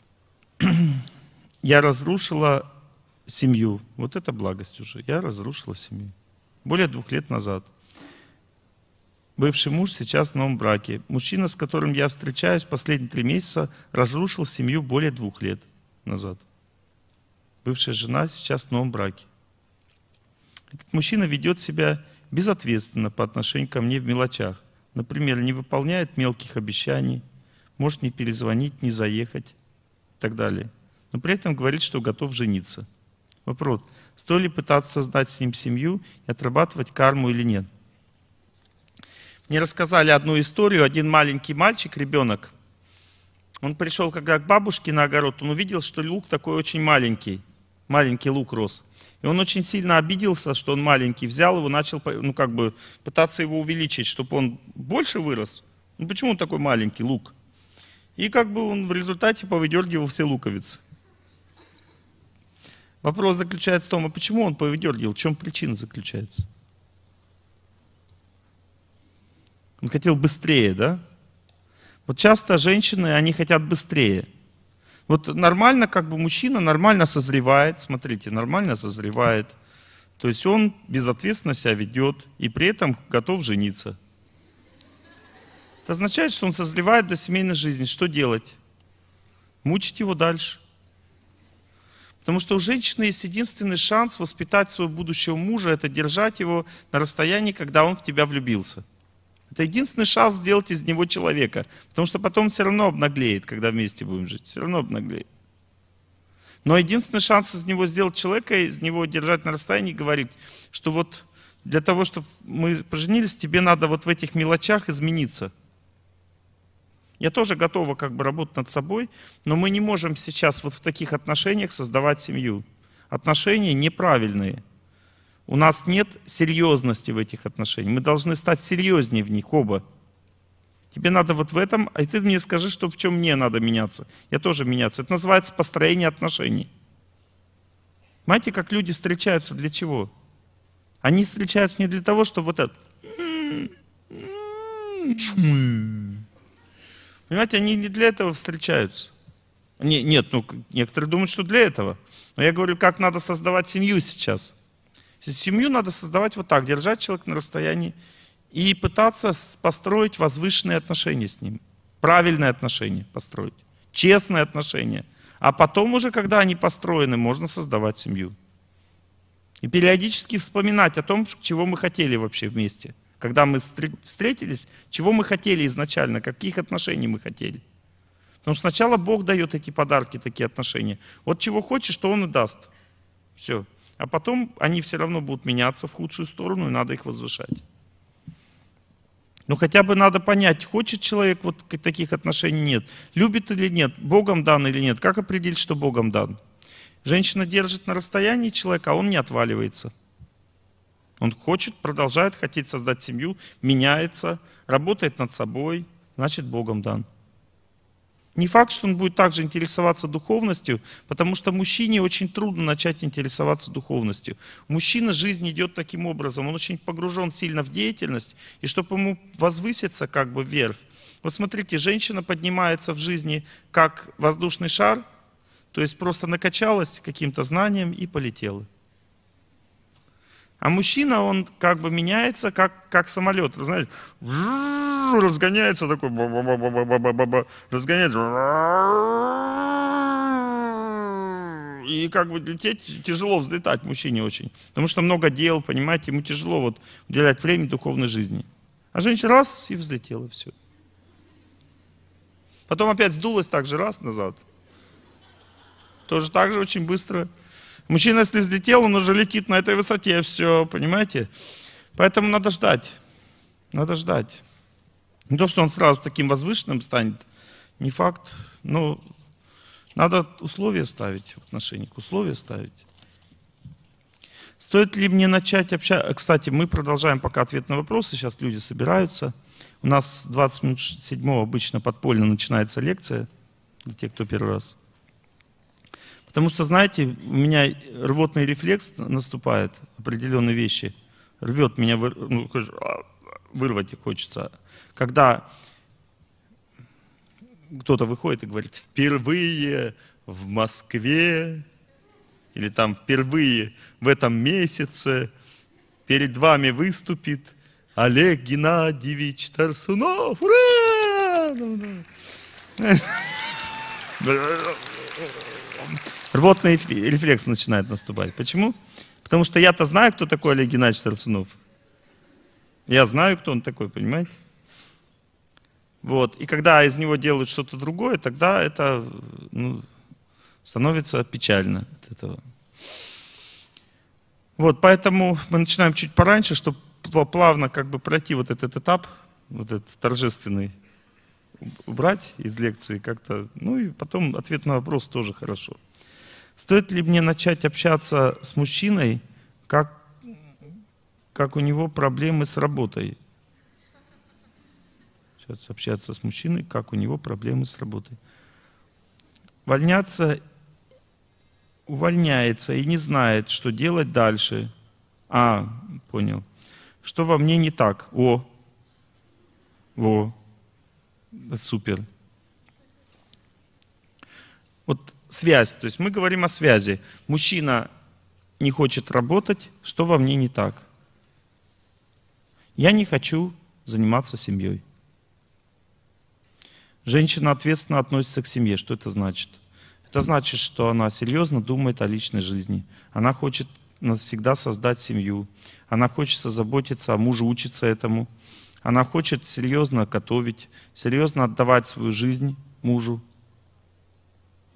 Я разрушила семью. Вот это благость уже. Я разрушила семью. Более двух лет назад. Бывший муж сейчас в новом браке. Мужчина, с которым я встречаюсь последние три месяца, разрушил семью более двух лет назад. Бывшая жена сейчас в новом браке. Этот мужчина ведет себя безответственно по отношению ко мне в мелочах. Например, не выполняет мелких обещаний, может не перезвонить, не заехать и так далее. Но при этом говорит, что готов жениться. Вопрос, стоит ли пытаться создать с ним семью и отрабатывать карму или нет? Мне рассказали одну историю. Один маленький мальчик, ребенок, он пришел когда к бабушке на огород, он увидел, что лук такой очень маленький – маленький лук рос. И он очень сильно обиделся, что он маленький, взял его, начал ну, как бы, пытаться его увеличить, чтобы он больше вырос. Ну почему он такой маленький лук? И как бы он в результате повыдергивал все луковицы. Вопрос заключается в том, а почему он повыдергивал, в чем причина заключается? Он хотел быстрее, да? Вот часто женщины, они хотят быстрее – вот нормально как бы мужчина нормально созревает, смотрите, нормально созревает. То есть он безответственно себя ведет и при этом готов жениться. Это означает, что он созревает до семейной жизни. Что делать? Мучить его дальше. Потому что у женщины есть единственный шанс воспитать своего будущего мужа, это держать его на расстоянии, когда он в тебя влюбился. Это единственный шанс сделать из него человека. Потому что потом все равно обнаглеет, когда вместе будем жить. Все равно обнаглеет. Но единственный шанс из него сделать человека, из него держать на расстоянии и говорить, что вот для того, чтобы мы поженились, тебе надо вот в этих мелочах измениться. Я тоже готова как бы работать над собой, но мы не можем сейчас вот в таких отношениях создавать семью. Отношения неправильные – у нас нет серьезности в этих отношениях. Мы должны стать серьезнее в них оба. Тебе надо вот в этом, а ты мне скажи, что в чем мне надо меняться. Я тоже меняться. Это называется построение отношений. Понимаете, как люди встречаются для чего? Они встречаются не для того, чтобы вот это... Понимаете, они не для этого встречаются. Не, нет, ну некоторые думают, что для этого. Но я говорю, как надо создавать семью сейчас – Семью надо создавать вот так, держать человека на расстоянии и пытаться построить возвышенные отношения с ним, правильные отношения построить, честные отношения. А потом уже, когда они построены, можно создавать семью. И периодически вспоминать о том, чего мы хотели вообще вместе. Когда мы встретились, чего мы хотели изначально, каких отношений мы хотели. Потому что сначала Бог дает эти подарки, такие отношения. Вот чего хочешь, что Он и даст. Все а потом они все равно будут меняться в худшую сторону, и надо их возвышать. Но хотя бы надо понять, хочет человек вот таких отношений, нет. Любит или нет, Богом дан или нет. Как определить, что Богом дан? Женщина держит на расстоянии человека, а он не отваливается. Он хочет, продолжает хотеть создать семью, меняется, работает над собой, значит, Богом дан. Не факт, что он будет также интересоваться духовностью, потому что мужчине очень трудно начать интересоваться духовностью. Мужчина, жизнь идет таким образом, он очень погружен сильно в деятельность, и чтобы ему возвыситься как бы вверх, вот смотрите, женщина поднимается в жизни как воздушный шар, то есть просто накачалась каким-то знанием и полетела. А мужчина, он как бы меняется, как, как самолет, знаете, разгоняется такой, разгоняется, и как бы лететь тяжело взлетать мужчине очень, потому что много дел, понимаете, ему тяжело вот уделять время духовной жизни. А женщина раз и взлетела, все. Потом опять сдулась так же раз назад. Тоже так же очень быстро Мужчина, если взлетел, он уже летит на этой высоте, все, понимаете? Поэтому надо ждать, надо ждать. Не то, что он сразу таким возвышенным станет, не факт, но надо условия ставить в отношениях, условия ставить. Стоит ли мне начать общаться? Кстати, мы продолжаем пока ответ на вопросы, сейчас люди собираются. У нас 20 минут 7 обычно подпольно начинается лекция для тех, кто первый раз. Потому что, знаете, у меня рвотный рефлекс наступает, определенные вещи. Рвет меня, ну, а, вырвать хочется. Когда кто-то выходит и говорит, впервые в Москве, или там впервые в этом месяце перед вами выступит Олег Геннадьевич Тарсунов. Ура! Ну, ну рвотный рефлекс начинает наступать. Почему? Потому что я-то знаю, кто такой Олег Геннадьевич Тарасунов. Я знаю, кто он такой, понимаете? Вот. И когда из него делают что-то другое, тогда это ну, становится печально от этого. Вот, поэтому мы начинаем чуть пораньше, чтобы плавно как бы пройти вот этот этап, вот этот торжественный, убрать из лекции как-то. Ну и потом ответ на вопрос тоже хорошо. Стоит ли мне начать общаться с мужчиной, как, как у него проблемы с работой? Сейчас общаться с мужчиной, как у него проблемы с работой. Увольняться, увольняется и не знает, что делать дальше. А, понял. Что во мне не так? О, во, супер. связь, то есть мы говорим о связи. Мужчина не хочет работать, что во мне не так? Я не хочу заниматься семьей. Женщина ответственно относится к семье. Что это значит? Это значит, что она серьезно думает о личной жизни. Она хочет навсегда создать семью. Она хочет заботиться о а муже, учиться этому. Она хочет серьезно готовить, серьезно отдавать свою жизнь мужу,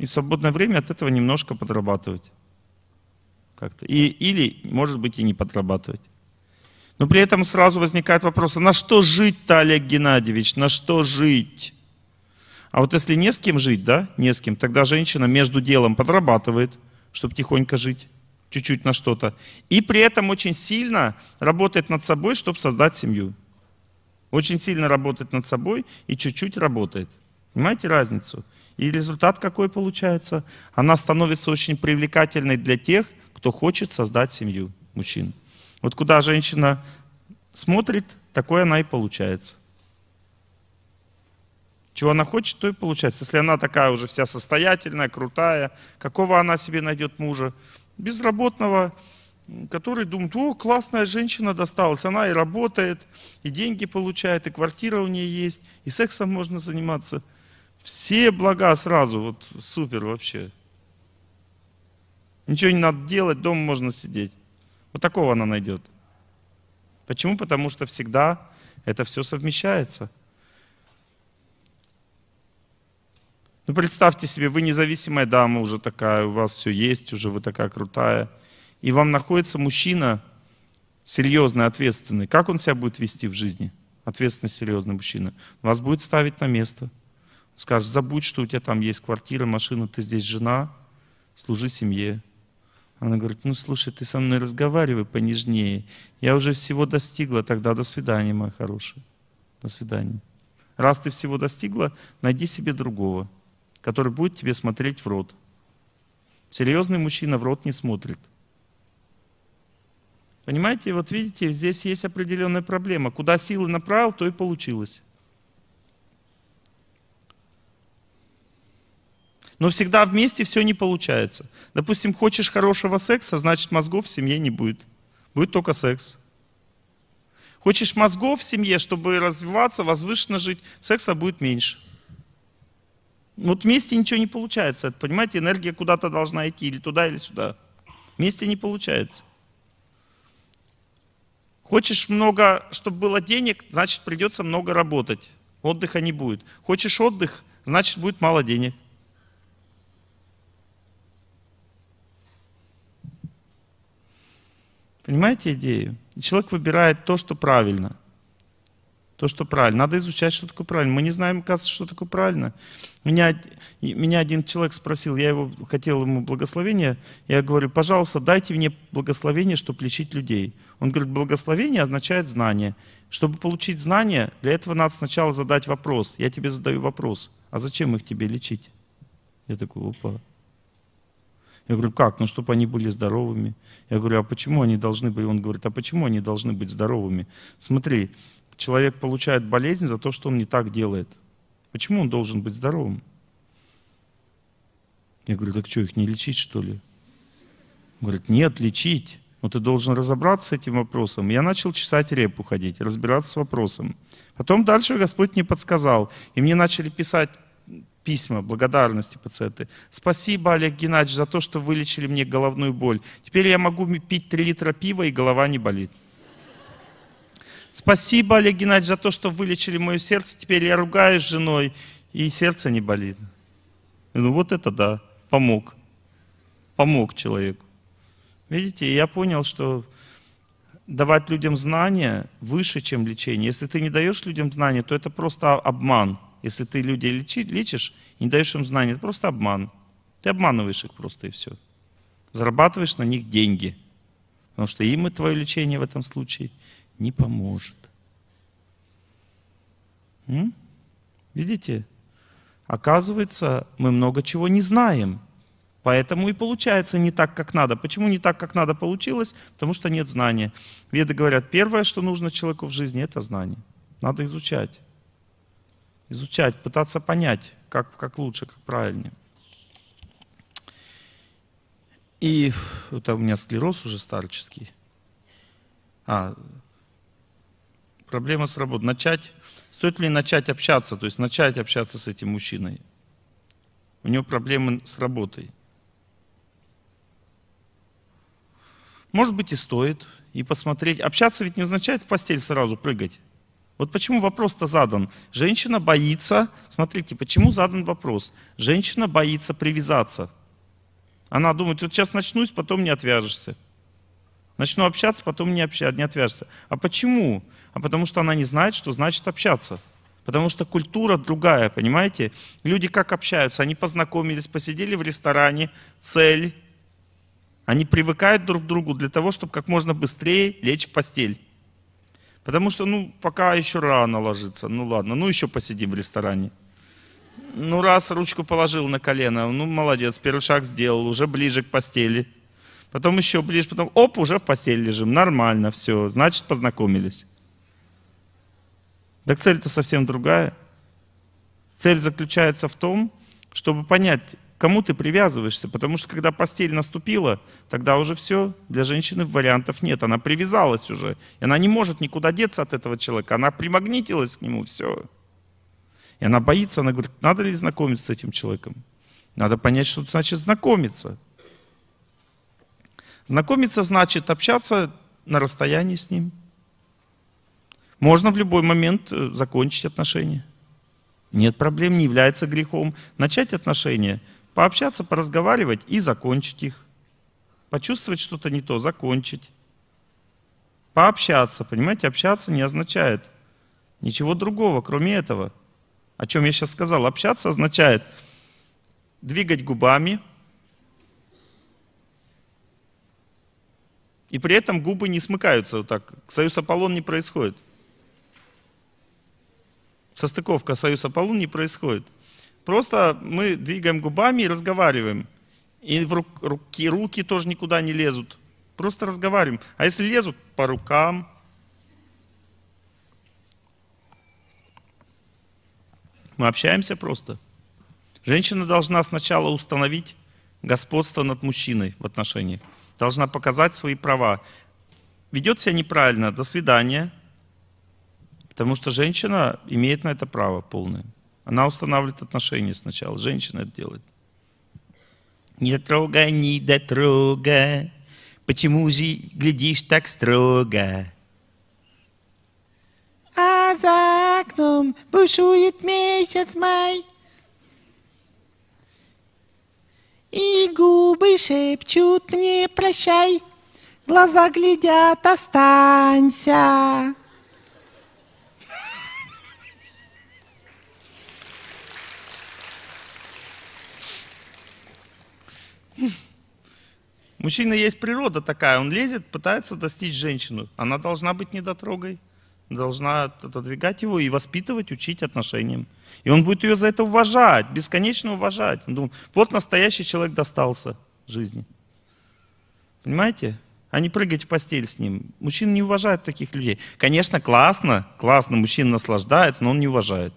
и в свободное время от этого немножко подрабатывать. Как-то. И, или, может быть, и не подрабатывать. Но при этом сразу возникает вопрос, а на что жить-то, Олег Геннадьевич, на что жить? А вот если не с кем жить, да, не с кем, тогда женщина между делом подрабатывает, чтобы тихонько жить, чуть-чуть на что-то. И при этом очень сильно работает над собой, чтобы создать семью. Очень сильно работает над собой и чуть-чуть работает. Понимаете разницу? И результат какой получается? Она становится очень привлекательной для тех, кто хочет создать семью мужчин. Вот куда женщина смотрит, такой она и получается. Чего она хочет, то и получается. Если она такая уже вся состоятельная, крутая, какого она себе найдет мужа? Безработного, который думает, о, классная женщина досталась, она и работает, и деньги получает, и квартира у нее есть, и сексом можно заниматься – все блага сразу, вот супер вообще. Ничего не надо делать, дома можно сидеть. Вот такого она найдет. Почему? Потому что всегда это все совмещается. Ну представьте себе, вы независимая дама уже такая, у вас все есть, уже вы такая крутая. И вам находится мужчина серьезный, ответственный. Как он себя будет вести в жизни? Ответственный, серьезный мужчина. Вас будет ставить на место – Скажешь, забудь, что у тебя там есть квартира, машина, ты здесь жена, служи семье. Она говорит, ну слушай, ты со мной разговаривай понежнее. Я уже всего достигла, тогда до свидания, моя хорошая. До свидания. Раз ты всего достигла, найди себе другого, который будет тебе смотреть в рот. Серьезный мужчина в рот не смотрит. Понимаете, вот видите, здесь есть определенная проблема. Куда силы направил, то и получилось. Но всегда вместе все не получается. Допустим, хочешь хорошего секса, значит мозгов в семье не будет. Будет только секс. Хочешь мозгов в семье, чтобы развиваться, возвышенно жить, секса будет меньше. Вот вместе ничего не получается. Это, понимаете, энергия куда-то должна идти, или туда, или сюда. Вместе не получается. Хочешь много, чтобы было денег, значит придется много работать. Отдыха не будет. Хочешь отдых, значит будет мало денег. Понимаете идею? человек выбирает то, что правильно. То, что правильно. Надо изучать, что такое правильно. Мы не знаем, оказывается, что такое правильно. Меня, меня один человек спросил, я его хотел ему благословения. Я говорю, пожалуйста, дайте мне благословение, чтобы лечить людей. Он говорит, благословение означает знание. Чтобы получить знание, для этого надо сначала задать вопрос. Я тебе задаю вопрос, а зачем их тебе лечить? Я такой, опа, я говорю, как? Ну, чтобы они были здоровыми. Я говорю, а почему они должны быть? Он говорит, а почему они должны быть здоровыми? Смотри, человек получает болезнь за то, что он не так делает. Почему он должен быть здоровым? Я говорю, так что, их не лечить, что ли? Он говорит, нет, лечить. Но ты должен разобраться с этим вопросом. Я начал чесать репу ходить, разбираться с вопросом. Потом дальше Господь мне подсказал. И мне начали писать письма благодарности пациенты. Спасибо, Олег Геннадьевич, за то, что вылечили мне головную боль. Теперь я могу пить 3 литра пива, и голова не болит. Спасибо, Олег Геннадьевич, за то, что вылечили мое сердце. Теперь я ругаюсь с женой, и сердце не болит. Ну вот это да, помог. Помог человеку. Видите, я понял, что давать людям знания выше, чем лечение. Если ты не даешь людям знания, то это просто обман если ты людей лечи, лечишь и не даешь им знания, это просто обман. Ты обманываешь их просто и все. Зарабатываешь на них деньги. Потому что им и твое лечение в этом случае не поможет. М? Видите? Оказывается, мы много чего не знаем. Поэтому и получается не так, как надо. Почему не так, как надо получилось? Потому что нет знания. Веды говорят, первое, что нужно человеку в жизни, это знание. Надо изучать изучать, пытаться понять, как, как лучше, как правильнее. И это у меня склероз уже старческий. А, проблема с работой. Начать, стоит ли начать общаться, то есть начать общаться с этим мужчиной? У него проблемы с работой. Может быть и стоит, и посмотреть. Общаться ведь не означает в постель сразу прыгать. Вот почему вопрос-то задан. Женщина боится, смотрите, почему задан вопрос. Женщина боится привязаться. Она думает, вот сейчас начнусь, потом не отвяжешься. Начну общаться, потом не, общаться, не отвяжешься. А почему? А потому что она не знает, что значит общаться. Потому что культура другая, понимаете? Люди как общаются? Они познакомились, посидели в ресторане, цель. Они привыкают друг к другу для того, чтобы как можно быстрее лечь в постель. Потому что, ну, пока еще рано ложиться. Ну ладно, ну еще посиди в ресторане. Ну раз ручку положил на колено, ну молодец, первый шаг сделал, уже ближе к постели. Потом еще ближе, потом оп, уже в постели лежим. Нормально, все, значит познакомились. Так цель-то совсем другая. Цель заключается в том, чтобы понять, кому ты привязываешься, потому что когда постель наступила, тогда уже все, для женщины вариантов нет, она привязалась уже, и она не может никуда деться от этого человека, она примагнитилась к нему, все. И она боится, она говорит, надо ли знакомиться с этим человеком? Надо понять, что значит знакомиться. Знакомиться значит общаться на расстоянии с ним. Можно в любой момент э, закончить отношения. Нет проблем, не является грехом начать отношения, Пообщаться, поразговаривать и закончить их. Почувствовать что-то не то, закончить. Пообщаться, понимаете, общаться не означает ничего другого, кроме этого. О чем я сейчас сказал. Общаться означает двигать губами, и при этом губы не смыкаются вот так. Союз Аполлон не происходит. Состыковка Союз Аполлон не происходит. Просто мы двигаем губами и разговариваем. И в руки, руки тоже никуда не лезут. Просто разговариваем. А если лезут по рукам, мы общаемся просто. Женщина должна сначала установить господство над мужчиной в отношениях. Должна показать свои права. Ведет себя неправильно, до свидания. Потому что женщина имеет на это право полное. Она устанавливает отношения сначала. Женщина это делает. Не трогай, не дотрога. Почему же глядишь так строго? А за окном бушует месяц май. И губы шепчут мне прощай, Глаза глядят, останься. Мужчина есть природа такая, он лезет, пытается достичь женщину. Она должна быть недотрогой, должна отодвигать его и воспитывать, учить отношениям. И он будет ее за это уважать, бесконечно уважать. Он думает, вот настоящий человек достался жизни. Понимаете? а не прыгать в постель с ним. Мужчины не уважают таких людей. Конечно, классно, классно, мужчина наслаждается, но он не уважает.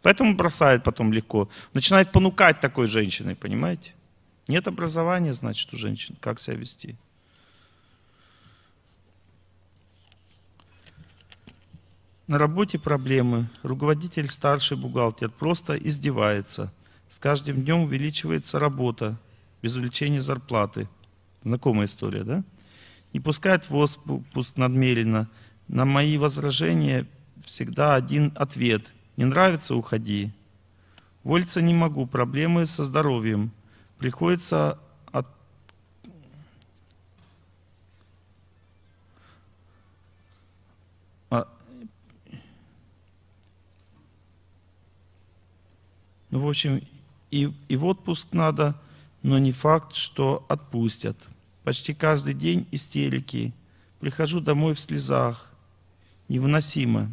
Поэтому бросает потом легко. Начинает понукать такой женщиной, понимаете? Нет образования, значит, у женщин. Как себя вести? На работе проблемы. Руководитель, старший бухгалтер просто издевается. С каждым днем увеличивается работа без увеличения зарплаты. Знакомая история, да? Не пускает ВОЗ пуст надмеренно. На мои возражения всегда один ответ. Не нравится – уходи. Вольца не могу, проблемы со здоровьем приходится от... А... Ну, в общем, и, и в отпуск надо, но не факт, что отпустят. Почти каждый день истерики. Прихожу домой в слезах. Невыносимо.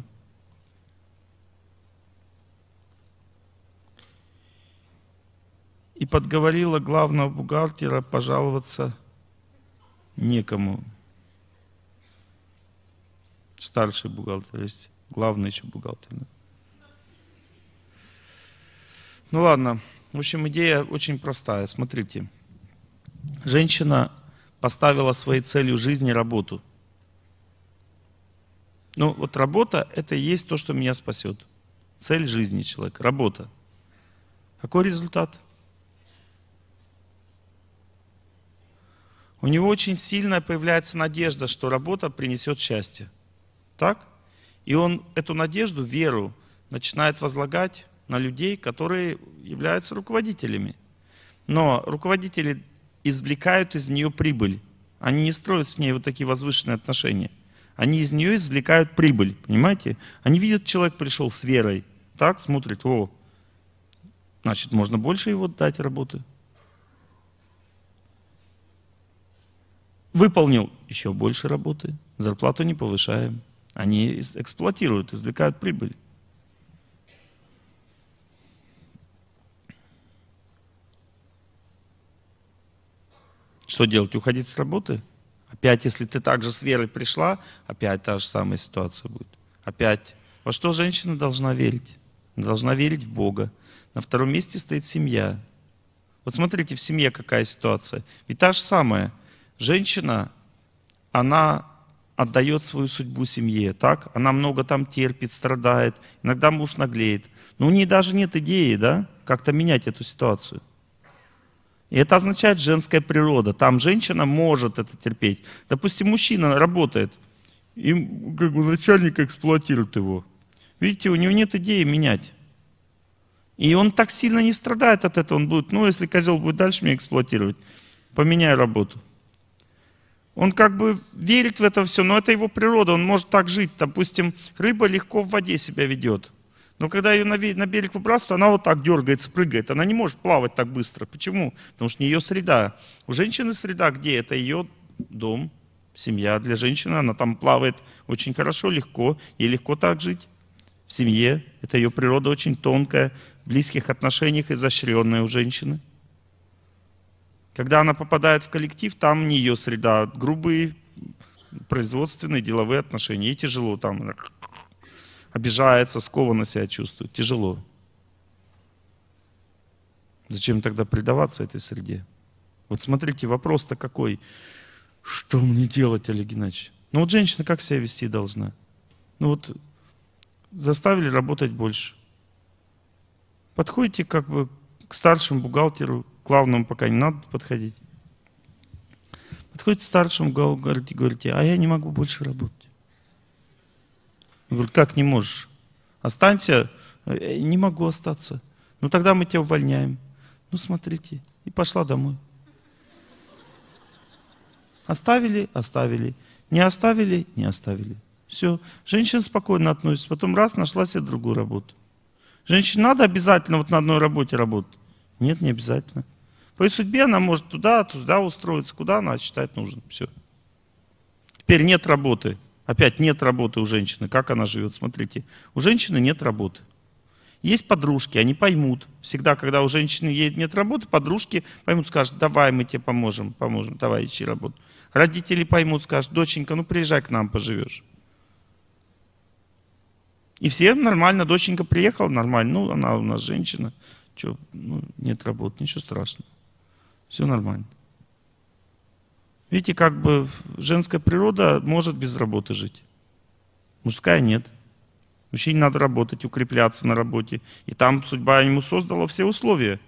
и подговорила главного бухгалтера пожаловаться некому. Старший бухгалтер есть, главный еще бухгалтер. Ну ладно, в общем, идея очень простая. Смотрите, женщина поставила своей целью жизни работу. Ну вот работа – это и есть то, что меня спасет. Цель жизни человека – работа. Какой результат? – у него очень сильно появляется надежда, что работа принесет счастье. Так? И он эту надежду, веру, начинает возлагать на людей, которые являются руководителями. Но руководители извлекают из нее прибыль. Они не строят с ней вот такие возвышенные отношения. Они из нее извлекают прибыль, понимаете? Они видят, человек пришел с верой, так, смотрит, о, значит, можно больше его дать работы. Выполнил еще больше работы, зарплату не повышаем. Они эксплуатируют, извлекают прибыль. Что делать? Уходить с работы? Опять, если ты также с верой пришла, опять та же самая ситуация будет. Опять. Во что женщина должна верить? Она должна верить в Бога. На втором месте стоит семья. Вот смотрите, в семье какая ситуация. Ведь та же самая – Женщина, она отдает свою судьбу семье, так? Она много там терпит, страдает, иногда муж наглеет. Но ну, у нее даже нет идеи, да, как-то менять эту ситуацию. И это означает женская природа. Там женщина может это терпеть. Допустим, мужчина работает, и как бы начальник эксплуатирует его. Видите, у него нет идеи менять. И он так сильно не страдает от этого. Он будет, ну, если козел будет дальше меня эксплуатировать, поменяю работу. Он как бы верит в это все, но это его природа, он может так жить. Допустим, рыба легко в воде себя ведет. Но когда ее на берег выбрасывают, она вот так дергается, прыгает. Она не может плавать так быстро. Почему? Потому что не ее среда. У женщины среда где? Это ее дом, семья. Для женщины она там плавает очень хорошо, легко. Ей легко так жить в семье. Это ее природа очень тонкая, в близких отношениях изощренная у женщины. Когда она попадает в коллектив, там не ее среда, а грубые производственные, деловые отношения. Ей тяжело, там обижается, скованно себя чувствует, тяжело. Зачем тогда предаваться этой среде? Вот смотрите, вопрос-то какой. Что мне делать, Олег Геннадьевич? Ну вот женщина как себя вести должна? Ну вот заставили работать больше. Подходите как бы к старшему бухгалтеру, к главному пока не надо подходить. Подходит к старшему, говорит, говорите, а я не могу больше работать. Он говорит, как не можешь? Останься, э, не могу остаться. Ну тогда мы тебя увольняем. Ну смотрите, и пошла домой. Оставили, оставили. Не оставили, не оставили. Все. Женщина спокойно относится. Потом раз, нашла себе другую работу. Женщине надо обязательно вот на одной работе работать? Нет, не обязательно. По ее судьбе она может туда, туда устроиться, куда она считает нужным. Все. Теперь нет работы. Опять нет работы у женщины. Как она живет? Смотрите, у женщины нет работы. Есть подружки, они поймут. Всегда, когда у женщины нет работы, подружки поймут, скажут, давай мы тебе поможем, поможем, давай ищи работу. Родители поймут, скажут, доченька, ну приезжай к нам, поживешь. И все нормально, доченька приехала, нормально, ну она у нас женщина, что, ну, нет работы, ничего страшного. Все нормально. Видите, как бы женская природа может без работы жить. Мужская нет. Мужчине надо работать, укрепляться на работе. И там судьба ему создала все условия.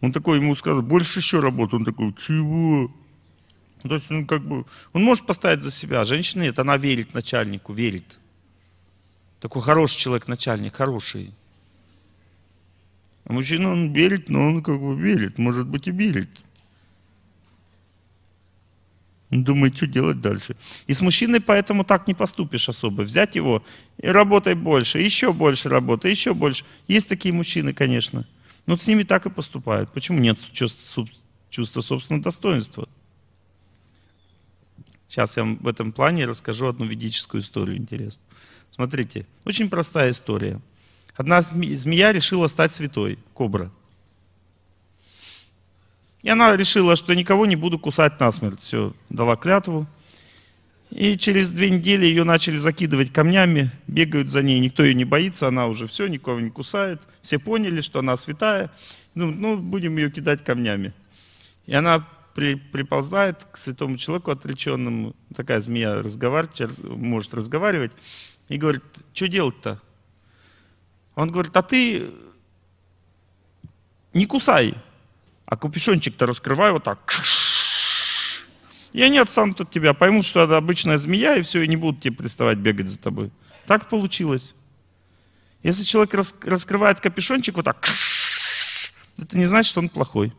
Он такой ему сказал, больше еще работы. Он такой, чего? Ну, то есть он ну, как бы, он может поставить за себя. Женщина нет, она верит начальнику, верит. Такой хороший человек начальник, хороший. А мужчина, он верит, но он как бы верит, может быть и верит. Он думает, что делать дальше. И с мужчиной поэтому так не поступишь особо. Взять его и работай больше, еще больше работай, еще больше. Есть такие мужчины, конечно. Но с ними так и поступают. Почему нет чувства собственного достоинства? Сейчас я вам в этом плане расскажу одну ведическую историю интересную. Смотрите, очень простая история – Одна змея решила стать святой, кобра. И она решила, что никого не буду кусать насмерть. Все, дала клятву. И через две недели ее начали закидывать камнями, бегают за ней, никто ее не боится, она уже все, никого не кусает. Все поняли, что она святая. Ну, ну будем ее кидать камнями. И она при, приползает к святому человеку отреченному, такая змея разговар, может разговаривать, и говорит, что делать-то? Он говорит, а ты не кусай, а капюшончик-то раскрывай вот так. И они отстанут от тебя, поймут, что это обычная змея, и все, и не будут тебе приставать бегать за тобой. Так получилось. Если человек рас, раскрывает капюшончик вот так, это не значит, что он плохой.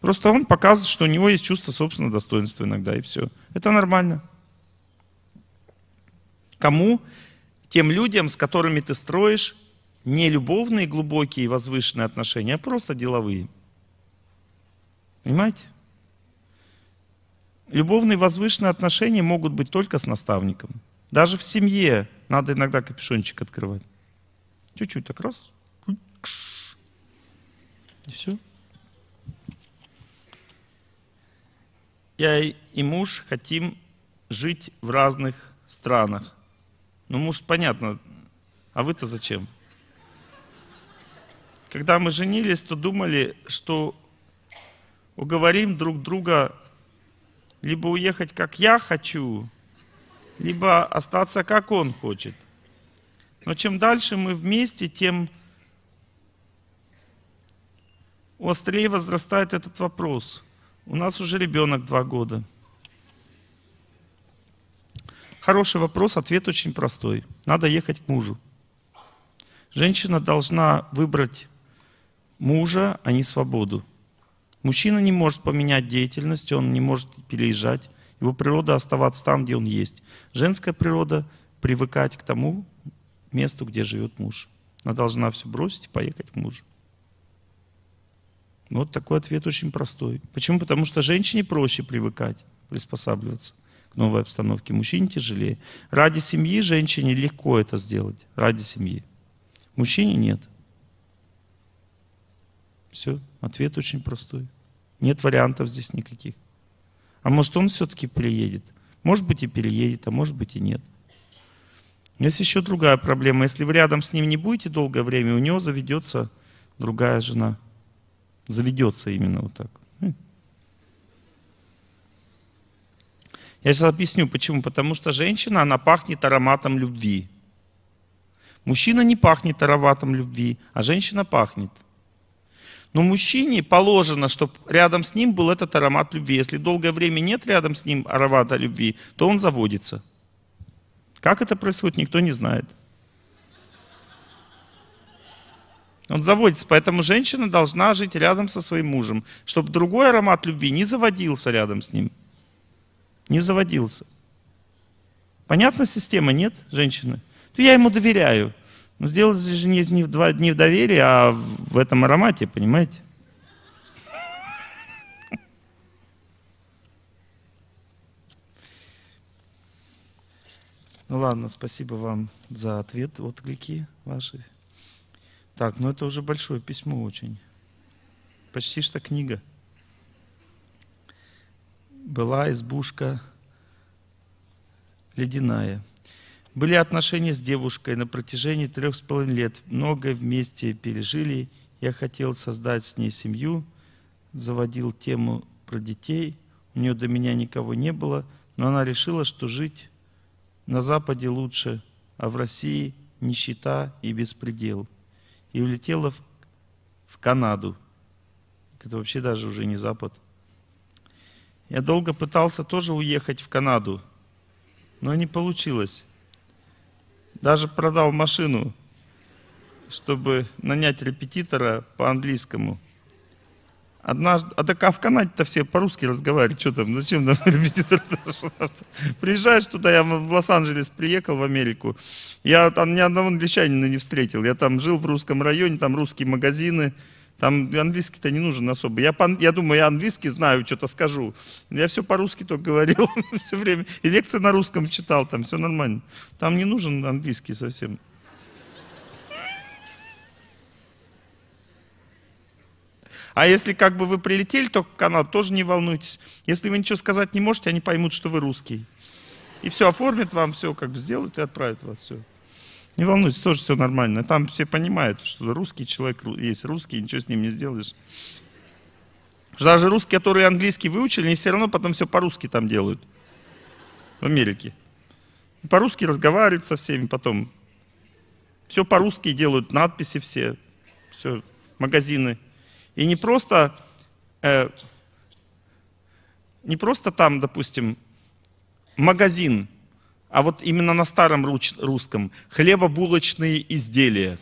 Просто он показывает, что у него есть чувство собственного достоинства иногда, и все. Это нормально. Кому тем людям, с которыми ты строишь не любовные, глубокие, и возвышенные отношения, а просто деловые. Понимаете? Любовные, возвышенные отношения могут быть только с наставником. Даже в семье надо иногда капюшончик открывать. Чуть-чуть так раз. И все. Я и муж хотим жить в разных странах. Ну, муж, понятно, а вы-то зачем? Когда мы женились, то думали, что уговорим друг друга либо уехать, как я хочу, либо остаться, как он хочет. Но чем дальше мы вместе, тем острее возрастает этот вопрос. У нас уже ребенок два года – Хороший вопрос, ответ очень простой. Надо ехать к мужу. Женщина должна выбрать мужа, а не свободу. Мужчина не может поменять деятельность, он не может переезжать. Его природа оставаться там, где он есть. Женская природа – привыкать к тому месту, где живет муж. Она должна все бросить и поехать к мужу. Вот такой ответ очень простой. Почему? Потому что женщине проще привыкать, приспосабливаться к новой обстановке. Мужчине тяжелее. Ради семьи женщине легко это сделать. Ради семьи. Мужчине нет. Все, ответ очень простой. Нет вариантов здесь никаких. А может он все-таки переедет? Может быть и переедет, а может быть и нет. Есть еще другая проблема. Если вы рядом с ним не будете долгое время, у него заведется другая жена. Заведется именно вот так. Хм. Я сейчас объясню, почему. Потому что женщина, она пахнет ароматом любви. Мужчина не пахнет ароматом любви, а женщина пахнет. Но мужчине положено, чтобы рядом с ним был этот аромат любви. Если долгое время нет рядом с ним аромата любви, то он заводится. Как это происходит, никто не знает. Он заводится, поэтому женщина должна жить рядом со своим мужем, чтобы другой аромат любви не заводился рядом с ним не заводился. Понятна система, нет, женщины? То я ему доверяю. Но сделать же не, не, в, два, не в доверии, а в этом аромате, понимаете? Ну ладно, спасибо вам за ответ, отклики ваши. Так, ну это уже большое письмо очень. Почти что книга была избушка ледяная. Были отношения с девушкой на протяжении трех с половиной лет. Многое вместе пережили. Я хотел создать с ней семью. Заводил тему про детей. У нее до меня никого не было. Но она решила, что жить на Западе лучше, а в России нищета и беспредел. И улетела в, в Канаду. Это вообще даже уже не Запад – я долго пытался тоже уехать в Канаду, но не получилось. Даже продал машину, чтобы нанять репетитора по английскому. Однажды, а так а в Канаде-то все по-русски разговаривают, что там, зачем нам репетитор? Приезжаешь туда, я в Лос-Анджелес приехал, в Америку, я там ни одного англичанина не встретил, я там жил в русском районе, там русские магазины, там английский-то не нужен особо. Я, я думаю, я английский знаю, что-то скажу. Я все по-русски только говорил все время. И лекции на русском читал, там все нормально. Там не нужен английский совсем. А если как бы вы прилетели только к канал, тоже не волнуйтесь. Если вы ничего сказать не можете, они поймут, что вы русский. И все оформят вам, все как бы сделают и отправят вас, все. Не волнуйтесь, тоже все нормально. Там все понимают, что русский человек есть русский, ничего с ним не сделаешь. Даже русские, которые английский выучили, они все равно потом все по-русски там делают. В Америке. По-русски разговаривают со всеми потом. Все по-русски делают, надписи все, все, магазины. И не просто, э, не просто там, допустим, магазин – а вот именно на старом русском хлебобулочные изделия.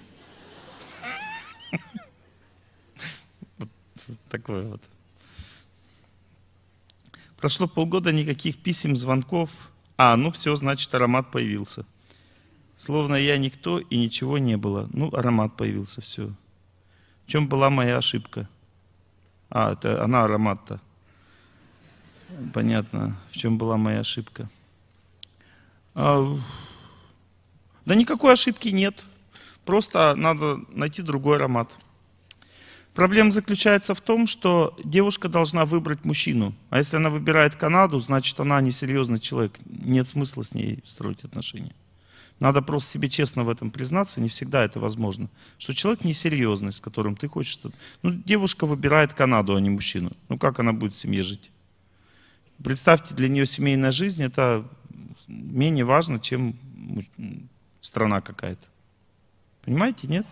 такое вот. Прошло полгода, никаких писем, звонков. А, ну все, значит, аромат появился. Словно я никто и ничего не было. Ну, аромат появился, все. В чем была моя ошибка? А, это она аромат-то. Понятно, в чем была моя ошибка. А, да никакой ошибки нет. Просто надо найти другой аромат. Проблема заключается в том, что девушка должна выбрать мужчину. А если она выбирает Канаду, значит она несерьезный человек. Нет смысла с ней строить отношения. Надо просто себе честно в этом признаться, не всегда это возможно. Что человек несерьезный, с которым ты хочешь... Ну, девушка выбирает Канаду, а не мужчину. Ну, как она будет в семье жить? Представьте, для нее семейная жизнь это менее важно, чем страна какая-то. Понимаете, нет?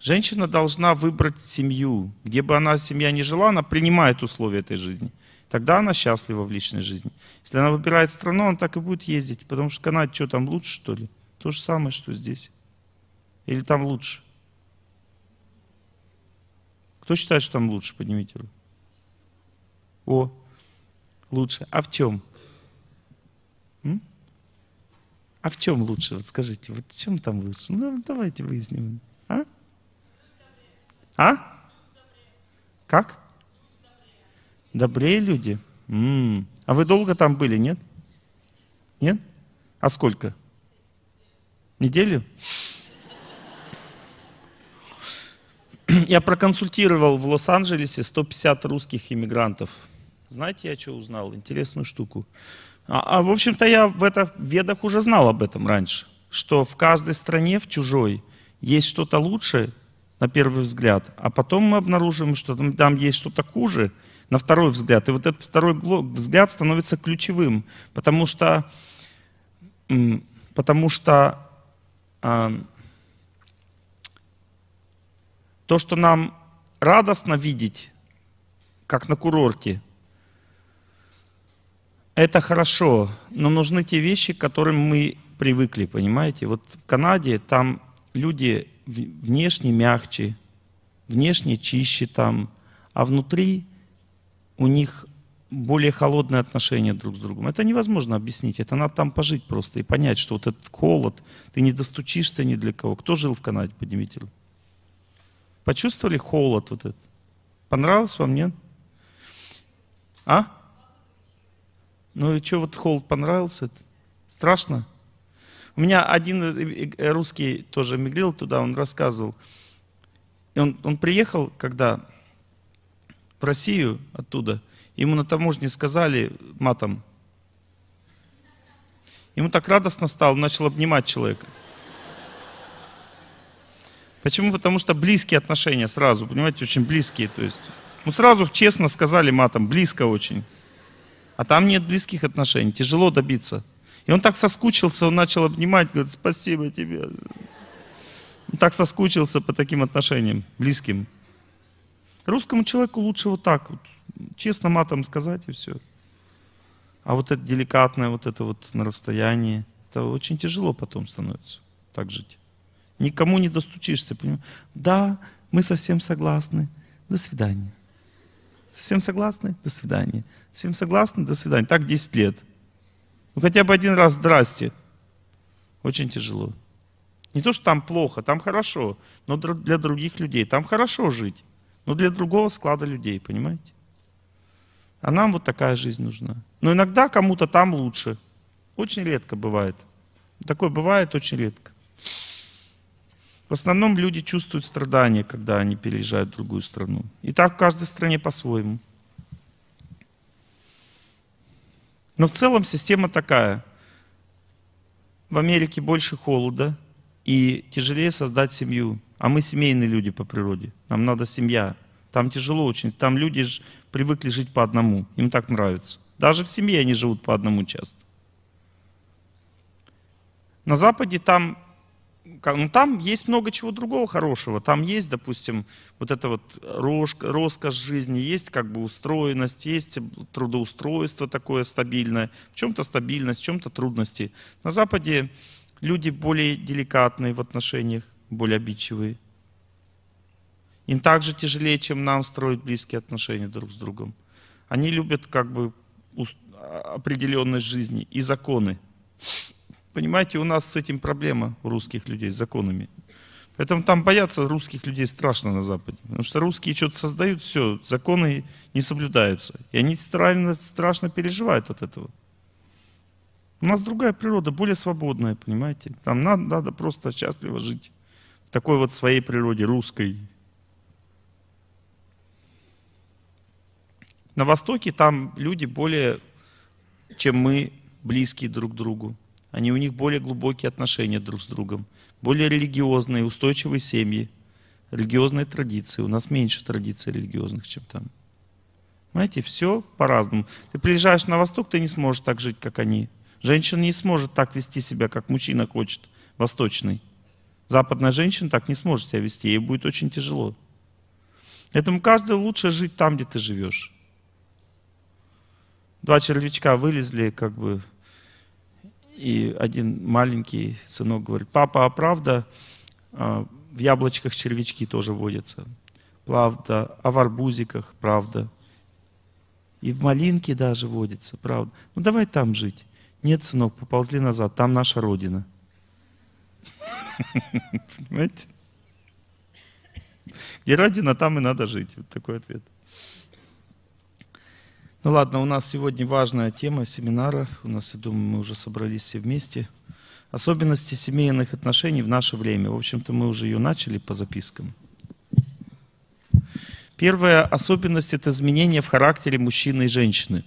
Женщина должна выбрать семью. Где бы она, семья не жила, она принимает условия этой жизни. Тогда она счастлива в личной жизни. Если она выбирает страну, она так и будет ездить, потому что Канаде что там лучше, что ли? То же самое, что здесь. Или там лучше? Кто считает, что там лучше? Поднимите руку. О, лучше? А в чем? М? А в чем лучше? Вот скажите, вот в чем там лучше? Ну, давайте выясним. А? А? Как? Добрее люди. М-м. А вы долго там были, нет? Нет? А сколько? Неделю? Я проконсультировал в Лос-Анджелесе 150 русских иммигрантов. Знаете, я что узнал? Интересную штуку. А, а в общем-то, я в этих ведах уже знал об этом раньше, что в каждой стране, в чужой, есть что-то лучше на первый взгляд, а потом мы обнаружим, что там, там есть что-то хуже, на второй взгляд. И вот этот второй взгляд становится ключевым, потому что, потому что а, то, что нам радостно видеть, как на курорте, это хорошо, но нужны те вещи, к которым мы привыкли, понимаете? Вот в Канаде там люди внешне мягче, внешне чище там, а внутри у них более холодные отношения друг с другом. Это невозможно объяснить, это надо там пожить просто и понять, что вот этот холод, ты не достучишься ни для кого. Кто жил в Канаде, поднимите Почувствовали холод вот этот? Понравилось вам, нет? А? Ну и что, вот холод понравился? Страшно? У меня один э, э, э, русский тоже мигрил туда, он рассказывал. И он, он приехал, когда в Россию оттуда, ему на таможне сказали матом. Ему так радостно стало, начал обнимать человека. Почему? Потому что близкие отношения сразу, понимаете, очень близкие. То есть, ну сразу честно сказали матом, близко очень а там нет близких отношений, тяжело добиться. И он так соскучился, он начал обнимать, говорит, спасибо тебе. Он так соскучился по таким отношениям, близким. Русскому человеку лучше вот так вот, честно матом сказать и все. А вот это деликатное, вот это вот на расстоянии, это очень тяжело потом становится так жить. Никому не достучишься, понимаешь? Да, мы совсем согласны. До свидания. Всем согласны? До свидания. Всем согласны? До свидания. Так 10 лет. Ну хотя бы один раз здрасте. Очень тяжело. Не то, что там плохо, там хорошо, но для других людей там хорошо жить, но для другого склада людей, понимаете? А нам вот такая жизнь нужна. Но иногда кому-то там лучше. Очень редко бывает. Такое бывает очень редко. В основном люди чувствуют страдания, когда они переезжают в другую страну. И так в каждой стране по-своему. Но в целом система такая. В Америке больше холода и тяжелее создать семью. А мы семейные люди по природе. Нам надо семья. Там тяжело очень. Там люди ж привыкли жить по одному. Им так нравится. Даже в семье они живут по одному часто. На Западе там ну, там есть много чего другого хорошего. Там есть, допустим, вот эта вот роскошь жизни, есть как бы устроенность, есть трудоустройство такое стабильное, в чем-то стабильность, в чем-то трудности. На Западе люди более деликатные в отношениях, более обидчивые. Им также тяжелее, чем нам строить близкие отношения друг с другом. Они любят как бы а, определенность жизни и законы. Понимаете, у нас с этим проблема у русских людей, с законами. Поэтому там боятся русских людей страшно на Западе. Потому что русские что-то создают, все, законы не соблюдаются. И они страшно, страшно переживают от этого. У нас другая природа, более свободная, понимаете? Там надо, надо просто счастливо жить. В такой вот своей природе, русской. На Востоке там люди более, чем мы, близкие друг к другу. Они, у них более глубокие отношения друг с другом, более религиозные, устойчивые семьи, религиозные традиции. У нас меньше традиций религиозных, чем там. Понимаете, все по-разному. Ты приезжаешь на восток, ты не сможешь так жить, как они. Женщина не сможет так вести себя, как мужчина хочет, восточный. Западная женщина так не сможет себя вести, ей будет очень тяжело. Поэтому каждый лучше жить там, где ты живешь. Два червячка вылезли, как бы и один маленький сынок говорит, папа, а правда, а, в яблочках червячки тоже водятся? Правда. А в арбузиках? Правда. И в малинке даже водится, правда. Ну давай там жить. Нет, сынок, поползли назад, там наша родина. Понимаете? И родина, там и надо жить. Вот такой ответ. Ну ладно, у нас сегодня важная тема семинара. У нас, я думаю, мы уже собрались все вместе. Особенности семейных отношений в наше время. В общем-то, мы уже ее начали по запискам. Первая особенность – это изменение в характере мужчины и женщины.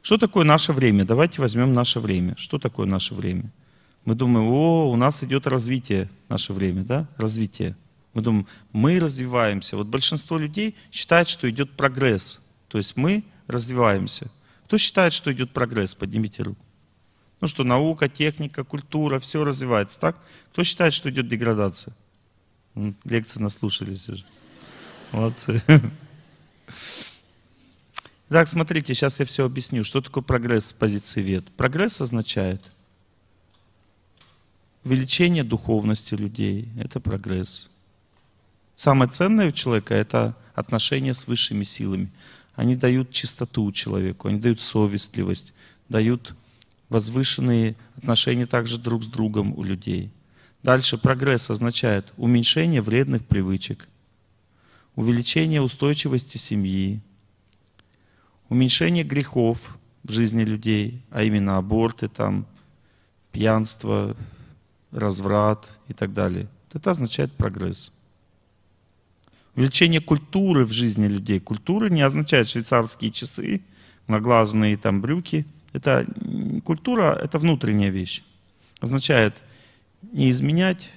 Что такое наше время? Давайте возьмем наше время. Что такое наше время? Мы думаем, о, у нас идет развитие, наше время, да? Развитие. Мы думаем, мы развиваемся. Вот большинство людей считает, что идет прогресс. То есть мы развиваемся. Кто считает, что идет прогресс? Поднимите руку. Ну что, наука, техника, культура, все развивается, так? Кто считает, что идет деградация? Ну, лекции наслушались уже. Молодцы. Так, смотрите, сейчас я все объясню. Что такое прогресс с позиции вет? Прогресс означает увеличение духовности людей. Это прогресс. Самое ценное у человека – это отношения с высшими силами. Они дают чистоту человеку, они дают совестливость, дают возвышенные отношения также друг с другом у людей. Дальше прогресс означает уменьшение вредных привычек, увеличение устойчивости семьи, уменьшение грехов в жизни людей, а именно аборты, там, пьянство, разврат и так далее. Это означает прогресс. Увеличение культуры в жизни людей. Культура не означает швейцарские часы, наглазные там брюки. Это культура, это внутренняя вещь. Означает не изменять,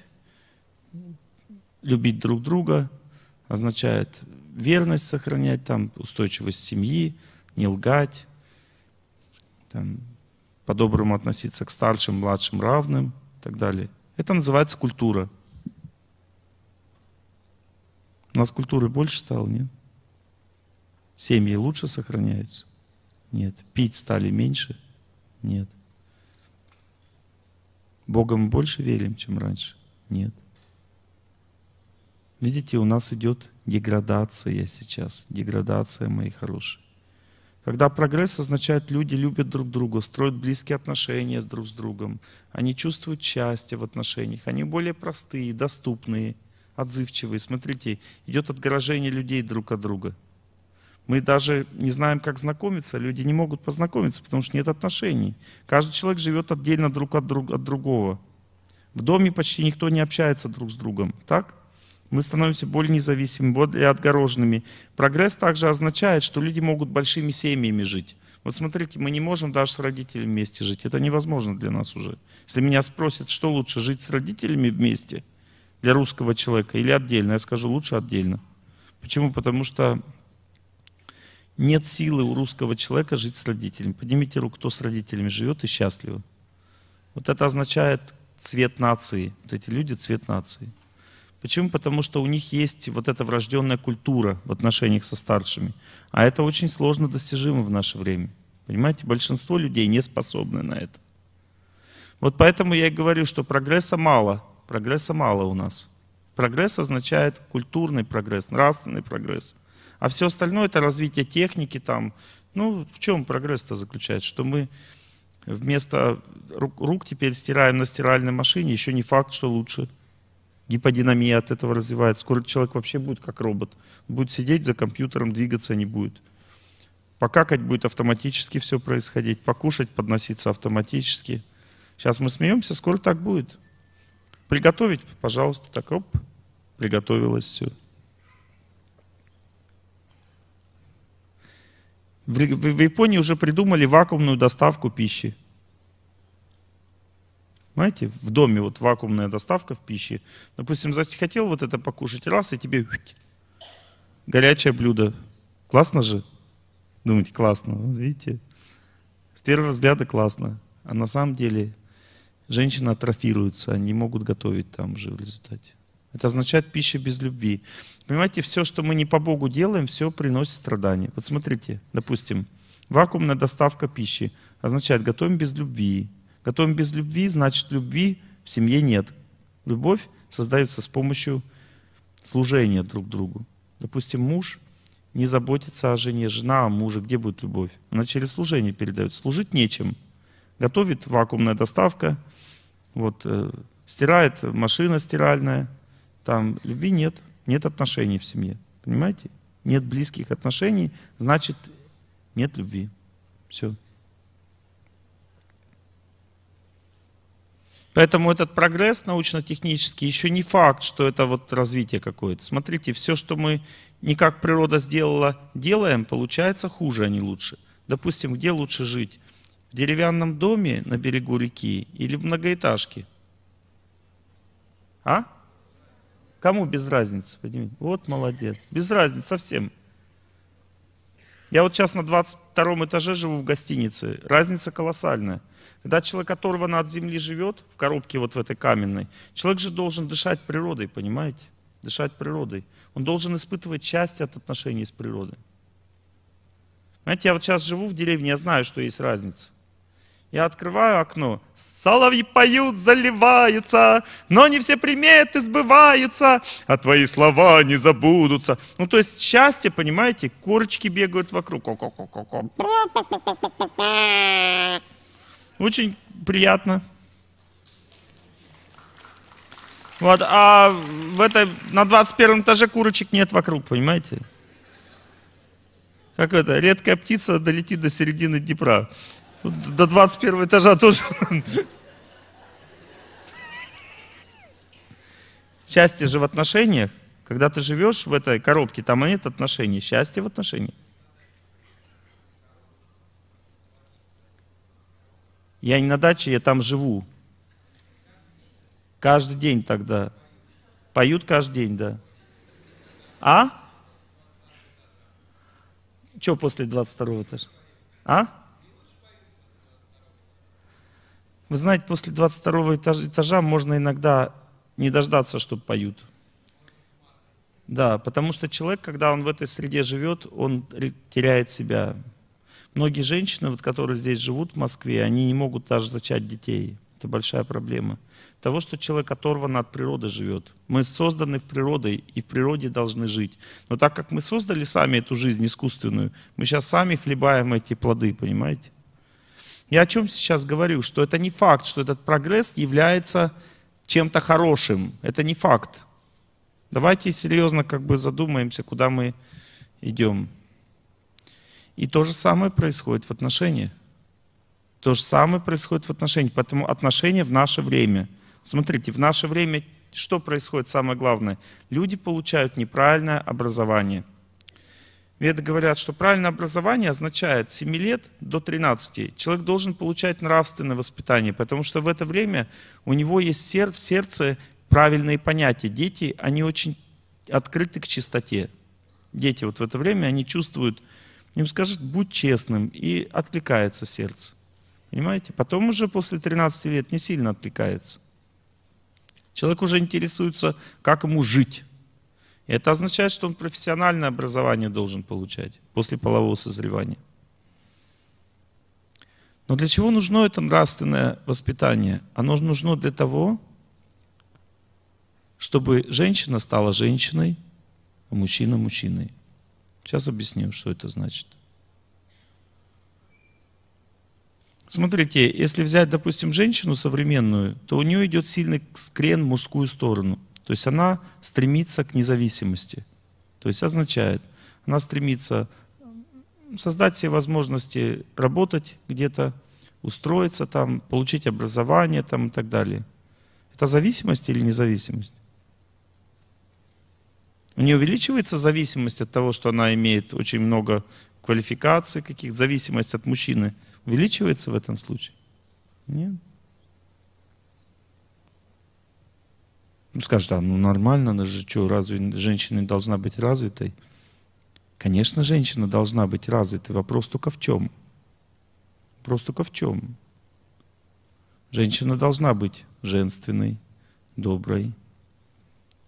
любить друг друга, означает верность сохранять, там, устойчивость семьи, не лгать, там, по-доброму относиться к старшим, младшим, равным и так далее. Это называется культура. У нас культуры больше стало, нет? Семьи лучше сохраняются? Нет. Пить стали меньше? Нет. Богом больше верим, чем раньше? Нет. Видите, у нас идет деградация сейчас, деградация, мои хорошие. Когда прогресс означает, люди любят друг друга, строят близкие отношения друг с другом, они чувствуют счастье в отношениях, они более простые, доступные – отзывчивые. Смотрите, идет отгорожение людей друг от друга. Мы даже не знаем, как знакомиться, люди не могут познакомиться, потому что нет отношений. Каждый человек живет отдельно друг от, друг, от другого. В доме почти никто не общается друг с другом, так? Мы становимся более независимыми, более отгороженными. Прогресс также означает, что люди могут большими семьями жить. Вот смотрите, мы не можем даже с родителями вместе жить. Это невозможно для нас уже. Если меня спросят, что лучше, жить с родителями вместе – для русского человека или отдельно? Я скажу, лучше отдельно. Почему? Потому что нет силы у русского человека жить с родителями. Поднимите руку, кто с родителями живет и счастлив. Вот это означает цвет нации. Вот эти люди цвет нации. Почему? Потому что у них есть вот эта врожденная культура в отношениях со старшими. А это очень сложно достижимо в наше время. Понимаете, большинство людей не способны на это. Вот поэтому я и говорю, что прогресса мало – Прогресса мало у нас. Прогресс означает культурный прогресс, нравственный прогресс. А все остальное это развитие техники там. Ну, в чем прогресс-то заключается? Что мы вместо рук, рук теперь стираем на стиральной машине, еще не факт, что лучше. Гиподинамия от этого развивается. Скоро человек вообще будет как робот. Будет сидеть за компьютером, двигаться не будет. Покакать будет автоматически все происходить, покушать, подноситься автоматически. Сейчас мы смеемся, скоро так будет приготовить, пожалуйста, так, оп, приготовилось все. В, в, в Японии уже придумали вакуумную доставку пищи. Знаете, в доме вот вакуумная доставка в пище. Допустим, захотел вот это покушать, раз, и тебе горячее блюдо. Классно же? Думаете, классно. видите, с первого взгляда классно. А на самом деле женщины атрофируются, они могут готовить там же в результате. Это означает пища без любви. Понимаете, все, что мы не по Богу делаем, все приносит страдания. Вот смотрите, допустим, вакуумная доставка пищи означает готовим без любви. Готовим без любви, значит любви в семье нет. Любовь создается с помощью служения друг другу. Допустим, муж не заботится о жене, жена о муже, где будет любовь? Она через служение передает. Служить нечем. Готовит вакуумная доставка – вот, э, стирает машина стиральная, там любви нет, нет отношений в семье, понимаете? Нет близких отношений, значит, нет любви. Все. Поэтому этот прогресс научно-технический еще не факт, что это вот развитие какое-то. Смотрите, все, что мы не как природа сделала, делаем, получается хуже, а не лучше. Допустим, где лучше жить? В деревянном доме на берегу реки или в многоэтажке? А? Кому без разницы? Поднимите. Вот молодец. Без разницы совсем. Я вот сейчас на 22 этаже живу в гостинице. Разница колоссальная. Когда человек оторван от земли живет, в коробке вот в этой каменной, человек же должен дышать природой, понимаете? Дышать природой. Он должен испытывать часть от отношений с природой. Знаете, я вот сейчас живу в деревне, я знаю, что есть разница. Я открываю окно. Соловьи поют, заливаются, но не все приметы сбываются, а твои слова не забудутся. Ну, то есть счастье, понимаете, курочки бегают вокруг. Очень приятно. Вот, а в этой, на 21 этаже курочек нет вокруг, понимаете? Как это, редкая птица долетит до середины Днепра. До 21 этажа тоже. Счастье же в отношениях. Когда ты живешь в этой коробке, там нет отношений. Счастье в отношениях. Я не на даче, я там живу. Каждый день тогда. Поют каждый день, да. А? Что после 22 этажа? А? Вы знаете, после 22 этажа, этажа можно иногда не дождаться, чтобы поют. Да, потому что человек, когда он в этой среде живет, он теряет себя. Многие женщины, вот, которые здесь живут в Москве, они не могут даже зачать детей. Это большая проблема. Того, что человек оторван от природы живет. Мы созданы в природой и в природе должны жить. Но так как мы создали сами эту жизнь искусственную, мы сейчас сами хлебаем эти плоды, понимаете? Я о чем сейчас говорю? Что это не факт, что этот прогресс является чем-то хорошим. Это не факт. Давайте серьезно как бы задумаемся, куда мы идем. И то же самое происходит в отношениях. То же самое происходит в отношениях. Поэтому отношения в наше время. Смотрите, в наше время что происходит самое главное? Люди получают неправильное образование – Веды говорят, что правильное образование означает 7 лет до 13. Человек должен получать нравственное воспитание, потому что в это время у него есть в сердце правильные понятия. Дети, они очень открыты к чистоте. Дети вот в это время, они чувствуют, им скажут, будь честным, и откликается сердце. Понимаете? Потом уже после 13 лет не сильно откликается. Человек уже интересуется, как ему жить. Это означает, что он профессиональное образование должен получать после полового созревания. Но для чего нужно это нравственное воспитание? Оно нужно для того, чтобы женщина стала женщиной, а мужчина – мужчиной. Сейчас объясню, что это значит. Смотрите, если взять, допустим, женщину современную, то у нее идет сильный скрен в мужскую сторону – то есть она стремится к независимости. То есть означает, она стремится создать все возможности работать где-то, устроиться там, получить образование там и так далее. Это зависимость или независимость? У нее увеличивается зависимость от того, что она имеет очень много квалификаций каких, зависимость от мужчины увеличивается в этом случае? Нет. Ну, скажут, а ну нормально, она же что, разве женщина должна быть развитой? Конечно, женщина должна быть развитой. Вопрос только в чем? Вопрос только в чем? Женщина должна быть женственной, доброй.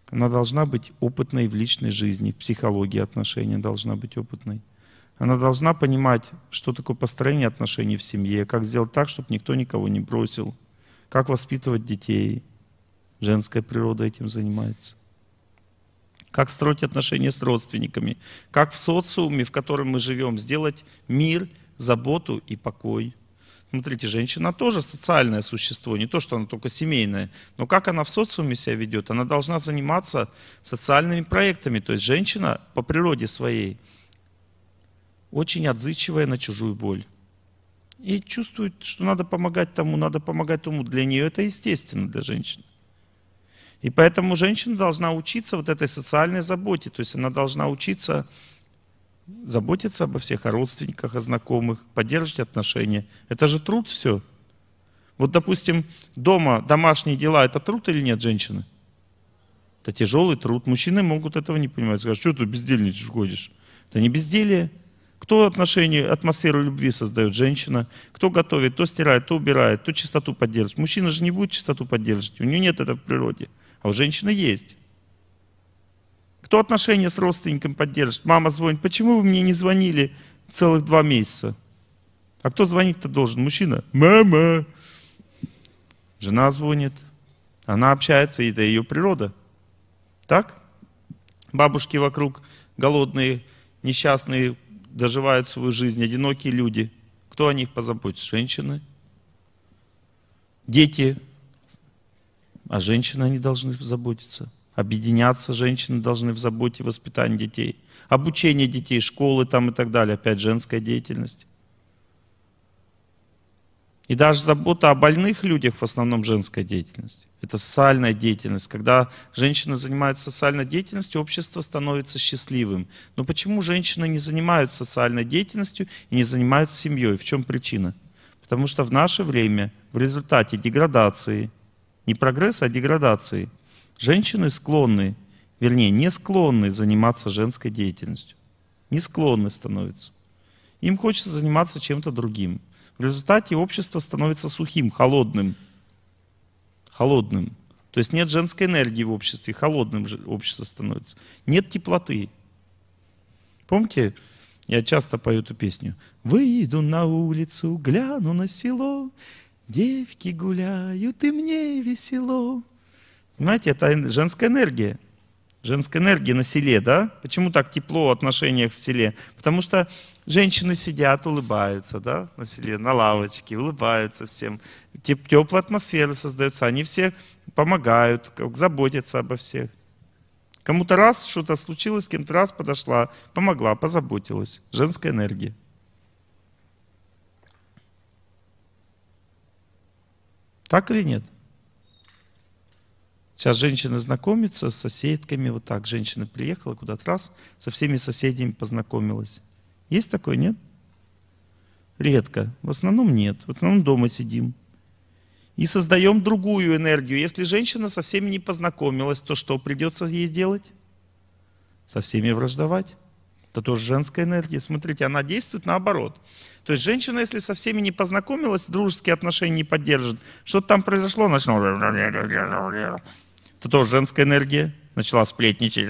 Она должна быть опытной в личной жизни, в психологии отношений должна быть опытной. Она должна понимать, что такое построение отношений в семье, как сделать так, чтобы никто никого не бросил, как воспитывать детей – Женская природа этим занимается. Как строить отношения с родственниками. Как в социуме, в котором мы живем, сделать мир, заботу и покой. Смотрите, женщина тоже социальное существо, не то, что она только семейная, Но как она в социуме себя ведет? Она должна заниматься социальными проектами. То есть женщина по природе своей очень отзывчивая на чужую боль. И чувствует, что надо помогать тому, надо помогать тому. Для нее это естественно, для женщины. И поэтому женщина должна учиться вот этой социальной заботе, то есть она должна учиться заботиться обо всех, о родственниках, о знакомых, поддерживать отношения. Это же труд все. Вот, допустим, дома домашние дела – это труд или нет женщины? Это тяжелый труд. Мужчины могут этого не понимать. Скажут, что ты бездельничаешь, ходишь? Это не безделье. Кто отношения, атмосферу любви создает? Женщина. Кто готовит, то стирает, то убирает, то чистоту поддерживает. Мужчина же не будет чистоту поддерживать. У него нет этого в природе. А у женщины есть. Кто отношения с родственником поддержит? Мама звонит, почему вы мне не звонили целых два месяца? А кто звонить-то должен? Мужчина? Мама! Жена звонит, она общается, и это ее природа. Так? Бабушки вокруг голодные, несчастные, доживают свою жизнь, одинокие люди. Кто о них позаботится? Женщины. Дети а женщины они должны заботиться. Объединяться женщины должны в заботе воспитания детей. Обучение детей, школы там и так далее. Опять женская деятельность. И даже забота о больных людях в основном женская деятельность. Это социальная деятельность. Когда женщины занимаются социальной деятельностью, общество становится счастливым. Но почему женщины не занимаются социальной деятельностью и не занимаются семьей? В чем причина? Потому что в наше время в результате деградации – не прогресса, а деградации. Женщины склонны, вернее, не склонны заниматься женской деятельностью. Не склонны становятся. Им хочется заниматься чем-то другим. В результате общество становится сухим, холодным. Холодным. То есть нет женской энергии в обществе, холодным общество становится. Нет теплоты. Помните, я часто пою эту песню. «Выйду на улицу, гляну на село, Девки гуляют, и мне весело. Понимаете, это женская энергия. Женская энергия на селе, да? Почему так тепло в отношениях в селе? Потому что женщины сидят, улыбаются, да, на селе, на лавочке, улыбаются всем. Теп теплая атмосфера создается, они все помогают, заботятся обо всех. Кому-то раз что-то случилось, кем-то раз подошла, помогла, позаботилась. Женская энергия. Так или нет? Сейчас женщина знакомится с соседками, вот так. Женщина приехала куда-то раз, со всеми соседями познакомилась. Есть такое, нет? Редко. В основном нет. В основном дома сидим. И создаем другую энергию. Если женщина со всеми не познакомилась, то что придется ей сделать? Со всеми враждовать. Это тоже женская энергия. Смотрите, она действует наоборот. То есть женщина, если со всеми не познакомилась, дружеские отношения не поддержит, что-то там произошло, начала... Это тоже женская энергия. Начала сплетничать.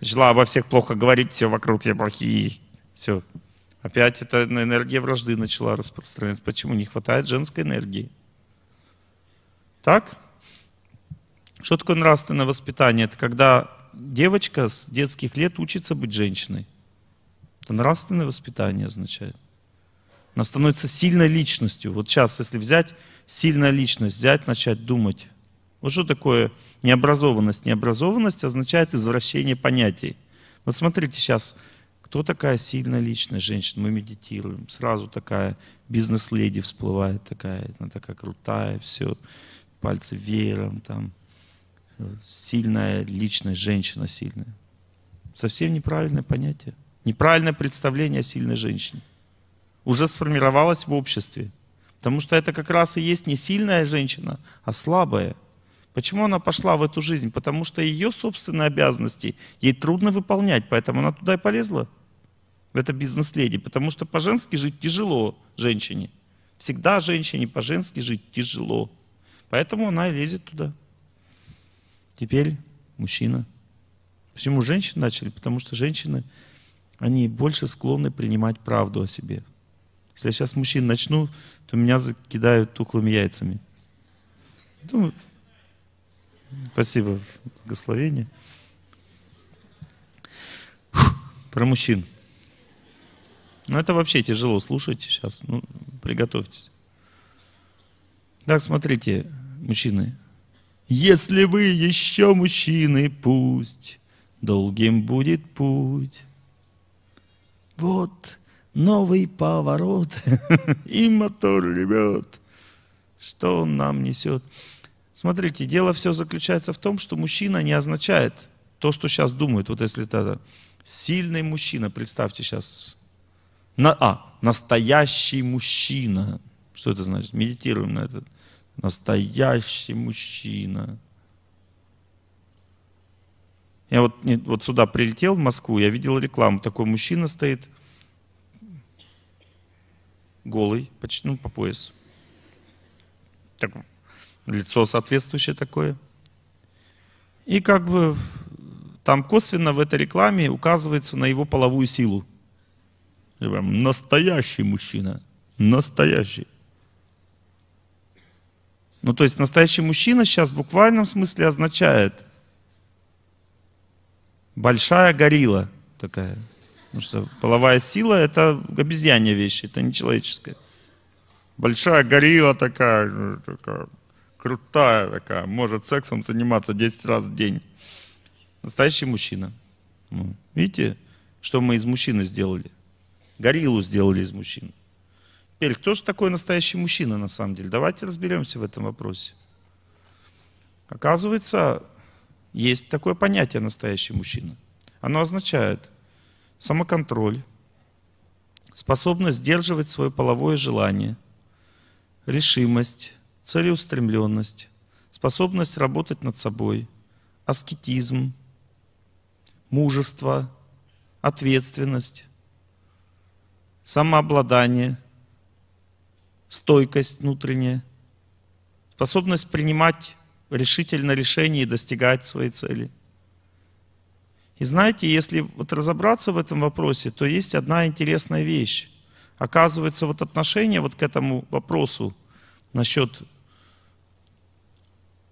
Начала обо всех плохо говорить, все вокруг все плохие. Все. Опять эта энергия вражды начала распространяться. Почему? Не хватает женской энергии. Так? Что такое нравственное воспитание? Это когда девочка с детских лет учится быть женщиной. Это нравственное воспитание означает. Она становится сильной личностью. Вот сейчас, если взять сильная личность, взять, начать думать. Вот что такое необразованность? Необразованность означает извращение понятий. Вот смотрите сейчас, кто такая сильная личность женщина? Мы медитируем. Сразу такая бизнес-леди всплывает такая, она такая крутая, все, пальцы веером там сильная личность, женщина сильная. Совсем неправильное понятие. Неправильное представление о сильной женщине. Уже сформировалось в обществе. Потому что это как раз и есть не сильная женщина, а слабая. Почему она пошла в эту жизнь? Потому что ее собственные обязанности ей трудно выполнять, поэтому она туда и полезла, в это бизнес-леди. Потому что по-женски жить тяжело женщине. Всегда женщине по-женски жить тяжело. Поэтому она и лезет туда. Теперь мужчина. Почему женщины начали? Потому что женщины, они больше склонны принимать правду о себе. Если я сейчас мужчин начну, то меня закидают тухлыми яйцами. Думаю, ну, спасибо, благословение. про мужчин. Ну это вообще тяжело слушать сейчас. Ну, приготовьтесь. Так, смотрите, мужчины, если вы еще мужчины, пусть долгим будет путь. Вот новый поворот, и мотор ребят. Что он нам несет? Смотрите, дело все заключается в том, что мужчина не означает то, что сейчас думают. Вот если это сильный мужчина, представьте сейчас, на, а, настоящий мужчина. Что это значит? Медитируем на этот Настоящий мужчина. Я вот, вот сюда прилетел в Москву, я видел рекламу. Такой мужчина стоит, голый, почти ну, по пояс. Так, лицо соответствующее такое. И как бы там косвенно в этой рекламе указывается на его половую силу. Прям Настоящий мужчина. Настоящий. Ну, то есть настоящий мужчина сейчас в буквальном смысле означает большая горилла такая. Потому что половая сила — это обезьянья вещи, это не человеческая. Большая горилла такая, такая, крутая такая, может сексом заниматься 10 раз в день. Настоящий мужчина. Ну, видите, что мы из мужчины сделали? Гориллу сделали из мужчин теперь, кто же такой настоящий мужчина на самом деле? Давайте разберемся в этом вопросе. Оказывается, есть такое понятие «настоящий мужчина». Оно означает самоконтроль, способность сдерживать свое половое желание, решимость, целеустремленность, способность работать над собой, аскетизм, мужество, ответственность, самообладание, стойкость внутренняя, способность принимать решительно решения и достигать своей цели. И знаете, если вот разобраться в этом вопросе, то есть одна интересная вещь. Оказывается, вот отношение вот к этому вопросу насчет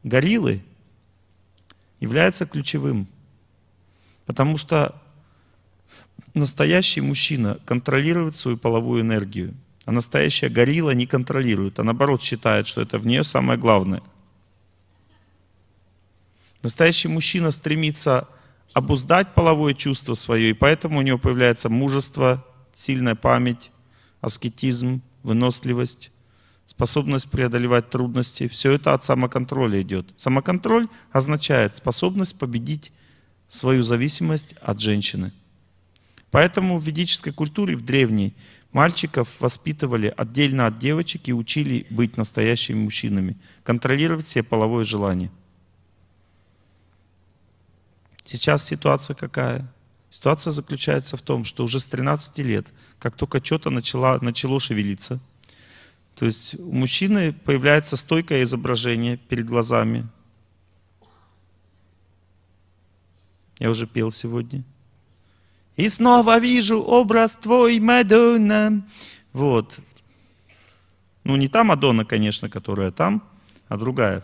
гориллы является ключевым. Потому что настоящий мужчина контролирует свою половую энергию – а настоящая горилла не контролирует, а наоборот считает, что это в нее самое главное. Настоящий мужчина стремится обуздать половое чувство свое, и поэтому у него появляется мужество, сильная память, аскетизм, выносливость, способность преодолевать трудности. Все это от самоконтроля идет. Самоконтроль означает способность победить свою зависимость от женщины. Поэтому в ведической культуре, в древней, Мальчиков воспитывали отдельно от девочек и учили быть настоящими мужчинами, контролировать все половое желание. Сейчас ситуация какая? Ситуация заключается в том, что уже с 13 лет, как только что-то начало, начало шевелиться, то есть у мужчины появляется стойкое изображение перед глазами. Я уже пел сегодня и снова вижу образ твой, Мадонна. Вот. Ну, не та Мадонна, конечно, которая там, а другая.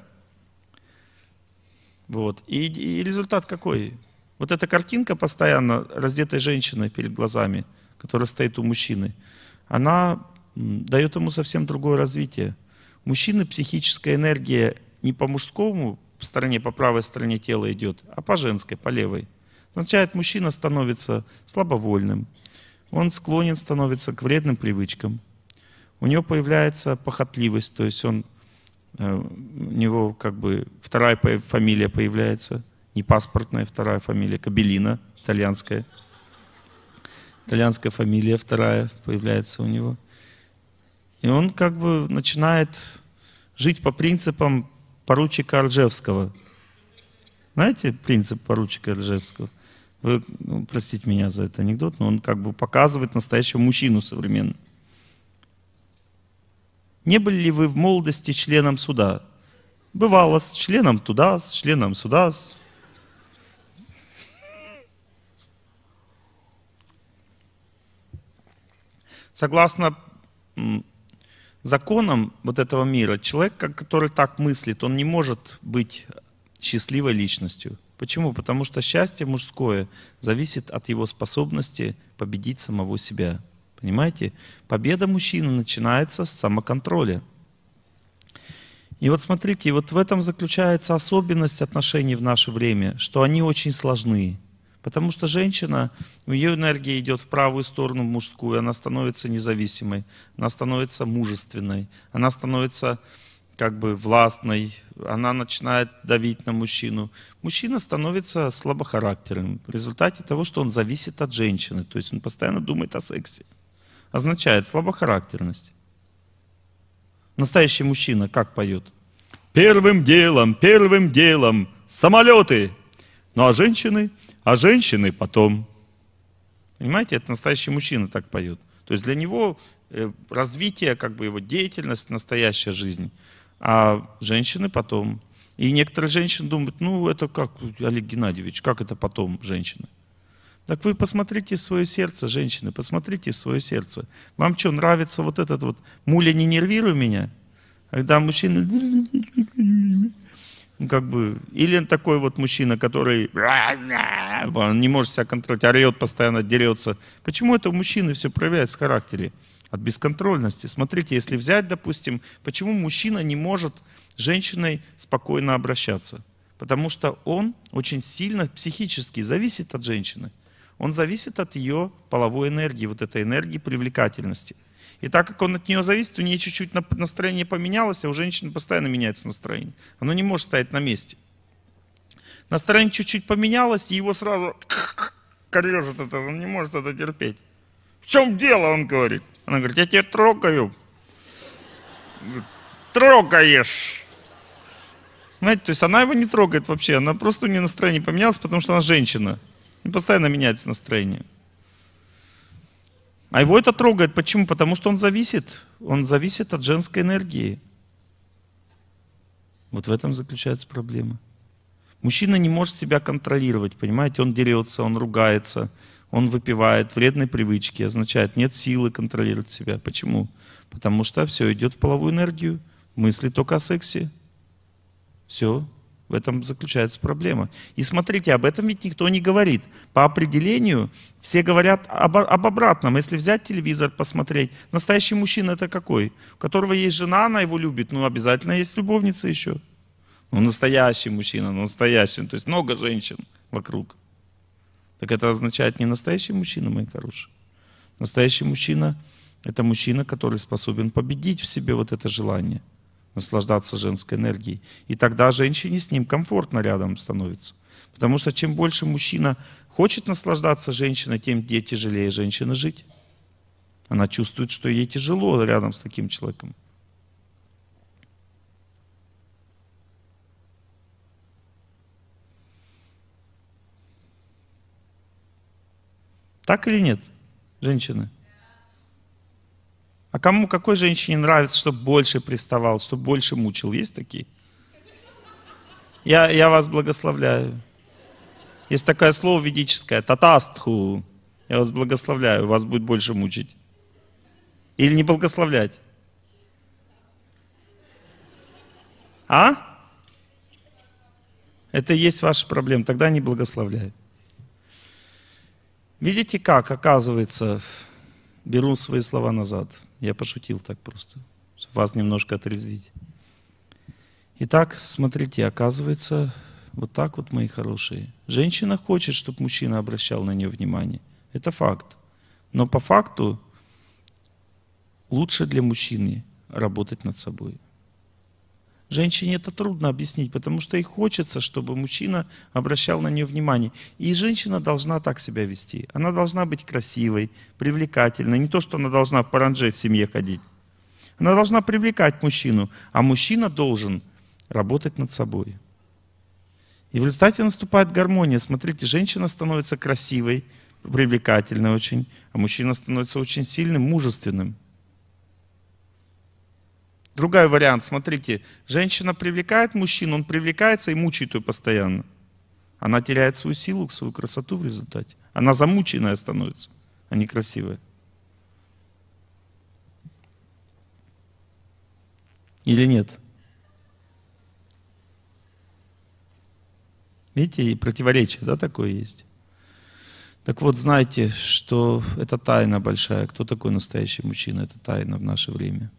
Вот. И, и результат какой? Вот эта картинка постоянно раздетой женщины перед глазами, которая стоит у мужчины, она дает ему совсем другое развитие. мужчины психическая энергия не по мужскому стороне, по правой стороне тела идет, а по женской, по левой. Означает, мужчина становится слабовольным, он склонен становится к вредным привычкам, у него появляется похотливость, то есть он, э, у него как бы вторая фамилия появляется, не паспортная вторая фамилия, Кабелина, итальянская. Итальянская фамилия вторая появляется у него. И он как бы начинает жить по принципам поручика Ржевского. Знаете принцип поручика Ржевского? Вы, ну, простите меня за этот анекдот, но он как бы показывает настоящего мужчину современно. Не были ли вы в молодости членом суда? Бывало, с членом туда, с членом сюда. С... Согласно законам вот этого мира, человек, который так мыслит, он не может быть счастливой личностью. Почему? Потому что счастье мужское зависит от его способности победить самого себя. Понимаете? Победа мужчины начинается с самоконтроля. И вот смотрите, вот в этом заключается особенность отношений в наше время, что они очень сложны. Потому что женщина, ее энергия идет в правую сторону мужскую, она становится независимой, она становится мужественной, она становится как бы властной, она начинает давить на мужчину. Мужчина становится слабохарактерным в результате того, что он зависит от женщины, то есть он постоянно думает о сексе. Означает слабохарактерность. Настоящий мужчина как поет? Первым делом, первым делом, самолеты. Ну а женщины? А женщины потом. Понимаете, это настоящий мужчина так поет. То есть для него э, развитие, как бы его деятельность, настоящая жизнь – а женщины потом. И некоторые женщины думают, ну это как, Олег Геннадьевич, как это потом женщины? Так вы посмотрите в свое сердце, женщины, посмотрите в свое сердце. Вам что, нравится вот этот вот «муля, не нервируй меня»? Когда мужчина... Как бы, или такой вот мужчина, который он не может себя контролировать, орет постоянно, дерется. Почему это у мужчины все проявляется в характере? от бесконтрольности. Смотрите, если взять, допустим, почему мужчина не может с женщиной спокойно обращаться? Потому что он очень сильно психически зависит от женщины. Он зависит от ее половой энергии, вот этой энергии привлекательности. И так как он от нее зависит, у нее чуть-чуть настроение поменялось, а у женщины постоянно меняется настроение. Оно не может стоять на месте. Настроение чуть-чуть поменялось, и его сразу корежит это, он не может это терпеть. В чем дело, он говорит. Она говорит, я тебя трогаю. Трогаешь. Знаете, то есть она его не трогает вообще, она просто у нее настроение поменялось, потому что она женщина. И постоянно меняется настроение. А его это трогает. Почему? Потому что он зависит. Он зависит от женской энергии. Вот в этом заключается проблема. Мужчина не может себя контролировать, понимаете? Он дерется, он ругается, он выпивает, вредные привычки, означает нет силы контролировать себя. Почему? Потому что все идет в половую энергию, мысли только о сексе. Все, в этом заключается проблема. И смотрите, об этом ведь никто не говорит. По определению все говорят об, об обратном. Если взять телевизор, посмотреть, настоящий мужчина это какой? У которого есть жена, она его любит, ну обязательно есть любовница еще. Ну настоящий мужчина, ну настоящий. То есть много женщин вокруг. Так это означает не настоящий мужчина, мои хорошие. Настоящий мужчина – это мужчина, который способен победить в себе вот это желание, наслаждаться женской энергией. И тогда женщине с ним комфортно рядом становится. Потому что чем больше мужчина хочет наслаждаться женщиной, тем ей тяжелее женщина жить. Она чувствует, что ей тяжело рядом с таким человеком. Так или нет, женщины? А кому, какой женщине нравится, чтобы больше приставал, чтобы больше мучил? Есть такие? Я, я вас благословляю. Есть такое слово ведическое, татастху. Я вас благословляю, вас будет больше мучить. Или не благословлять? А? Это и есть ваша проблема, тогда не благословляют. Видите, как, оказывается, беру свои слова назад. Я пошутил так просто, чтобы вас немножко отрезвить. Итак, смотрите, оказывается, вот так вот, мои хорошие. Женщина хочет, чтобы мужчина обращал на нее внимание. Это факт. Но по факту лучше для мужчины работать над собой. Женщине это трудно объяснить, потому что ей хочется, чтобы мужчина обращал на нее внимание. И женщина должна так себя вести. Она должна быть красивой, привлекательной. Не то, что она должна в паранже в семье ходить. Она должна привлекать мужчину, а мужчина должен работать над собой. И в результате наступает гармония. Смотрите, женщина становится красивой, привлекательной очень, а мужчина становится очень сильным, мужественным. Другой вариант, смотрите, женщина привлекает мужчину, он привлекается и мучает ее постоянно. Она теряет свою силу, свою красоту в результате. Она замученная становится, а не красивая. Или нет? Видите, и противоречие, да, такое есть. Так вот, знайте, что это тайна большая. Кто такой настоящий мужчина? Это тайна в наше время.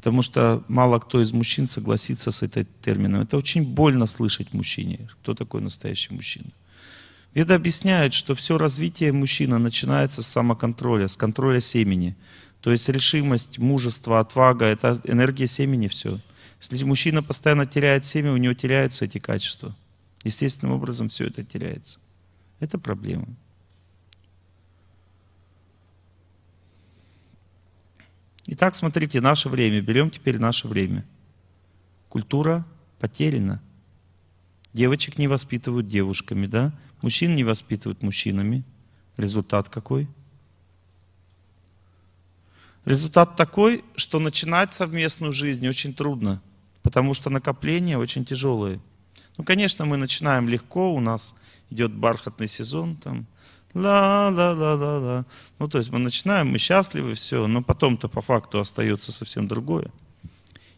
Потому что мало кто из мужчин согласится с этой термином. Это очень больно слышать мужчине, кто такой настоящий мужчина. Веда объясняет, что все развитие мужчины начинается с самоконтроля, с контроля семени. То есть решимость, мужество, отвага – это энергия семени все. Если мужчина постоянно теряет семя, у него теряются эти качества. Естественным образом все это теряется. Это проблема. Итак, смотрите, наше время. Берем теперь наше время. Культура потеряна. Девочек не воспитывают девушками, да? Мужчин не воспитывают мужчинами. Результат какой? Результат такой, что начинать совместную жизнь очень трудно, потому что накопления очень тяжелые. Ну, конечно, мы начинаем легко, у нас идет бархатный сезон, там, ла-ла-ла-ла-ла. Ну, то есть мы начинаем, мы счастливы, все, но потом-то по факту остается совсем другое.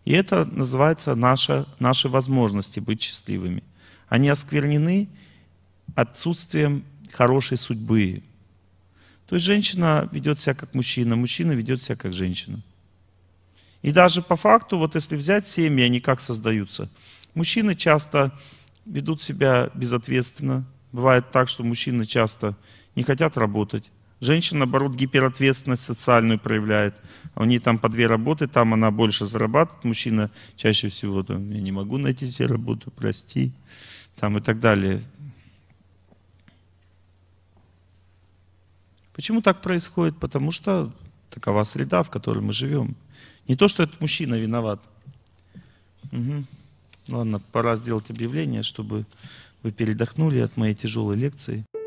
И это называется наша, наши возможности быть счастливыми. Они осквернены отсутствием хорошей судьбы. То есть женщина ведет себя как мужчина, мужчина ведет себя как женщина. И даже по факту, вот если взять семьи, они как создаются. Мужчины часто ведут себя безответственно. Бывает так, что мужчины часто не хотят работать. Женщина, наоборот, гиперответственность социальную проявляет. У нее там по две работы, там она больше зарабатывает. Мужчина чаще всего, там, я не могу найти себе работу, прости, там и так далее. Почему так происходит? Потому что такова среда, в которой мы живем. Не то, что этот мужчина виноват. Угу. Ладно, пора сделать объявление, чтобы вы передохнули от моей тяжелой лекции.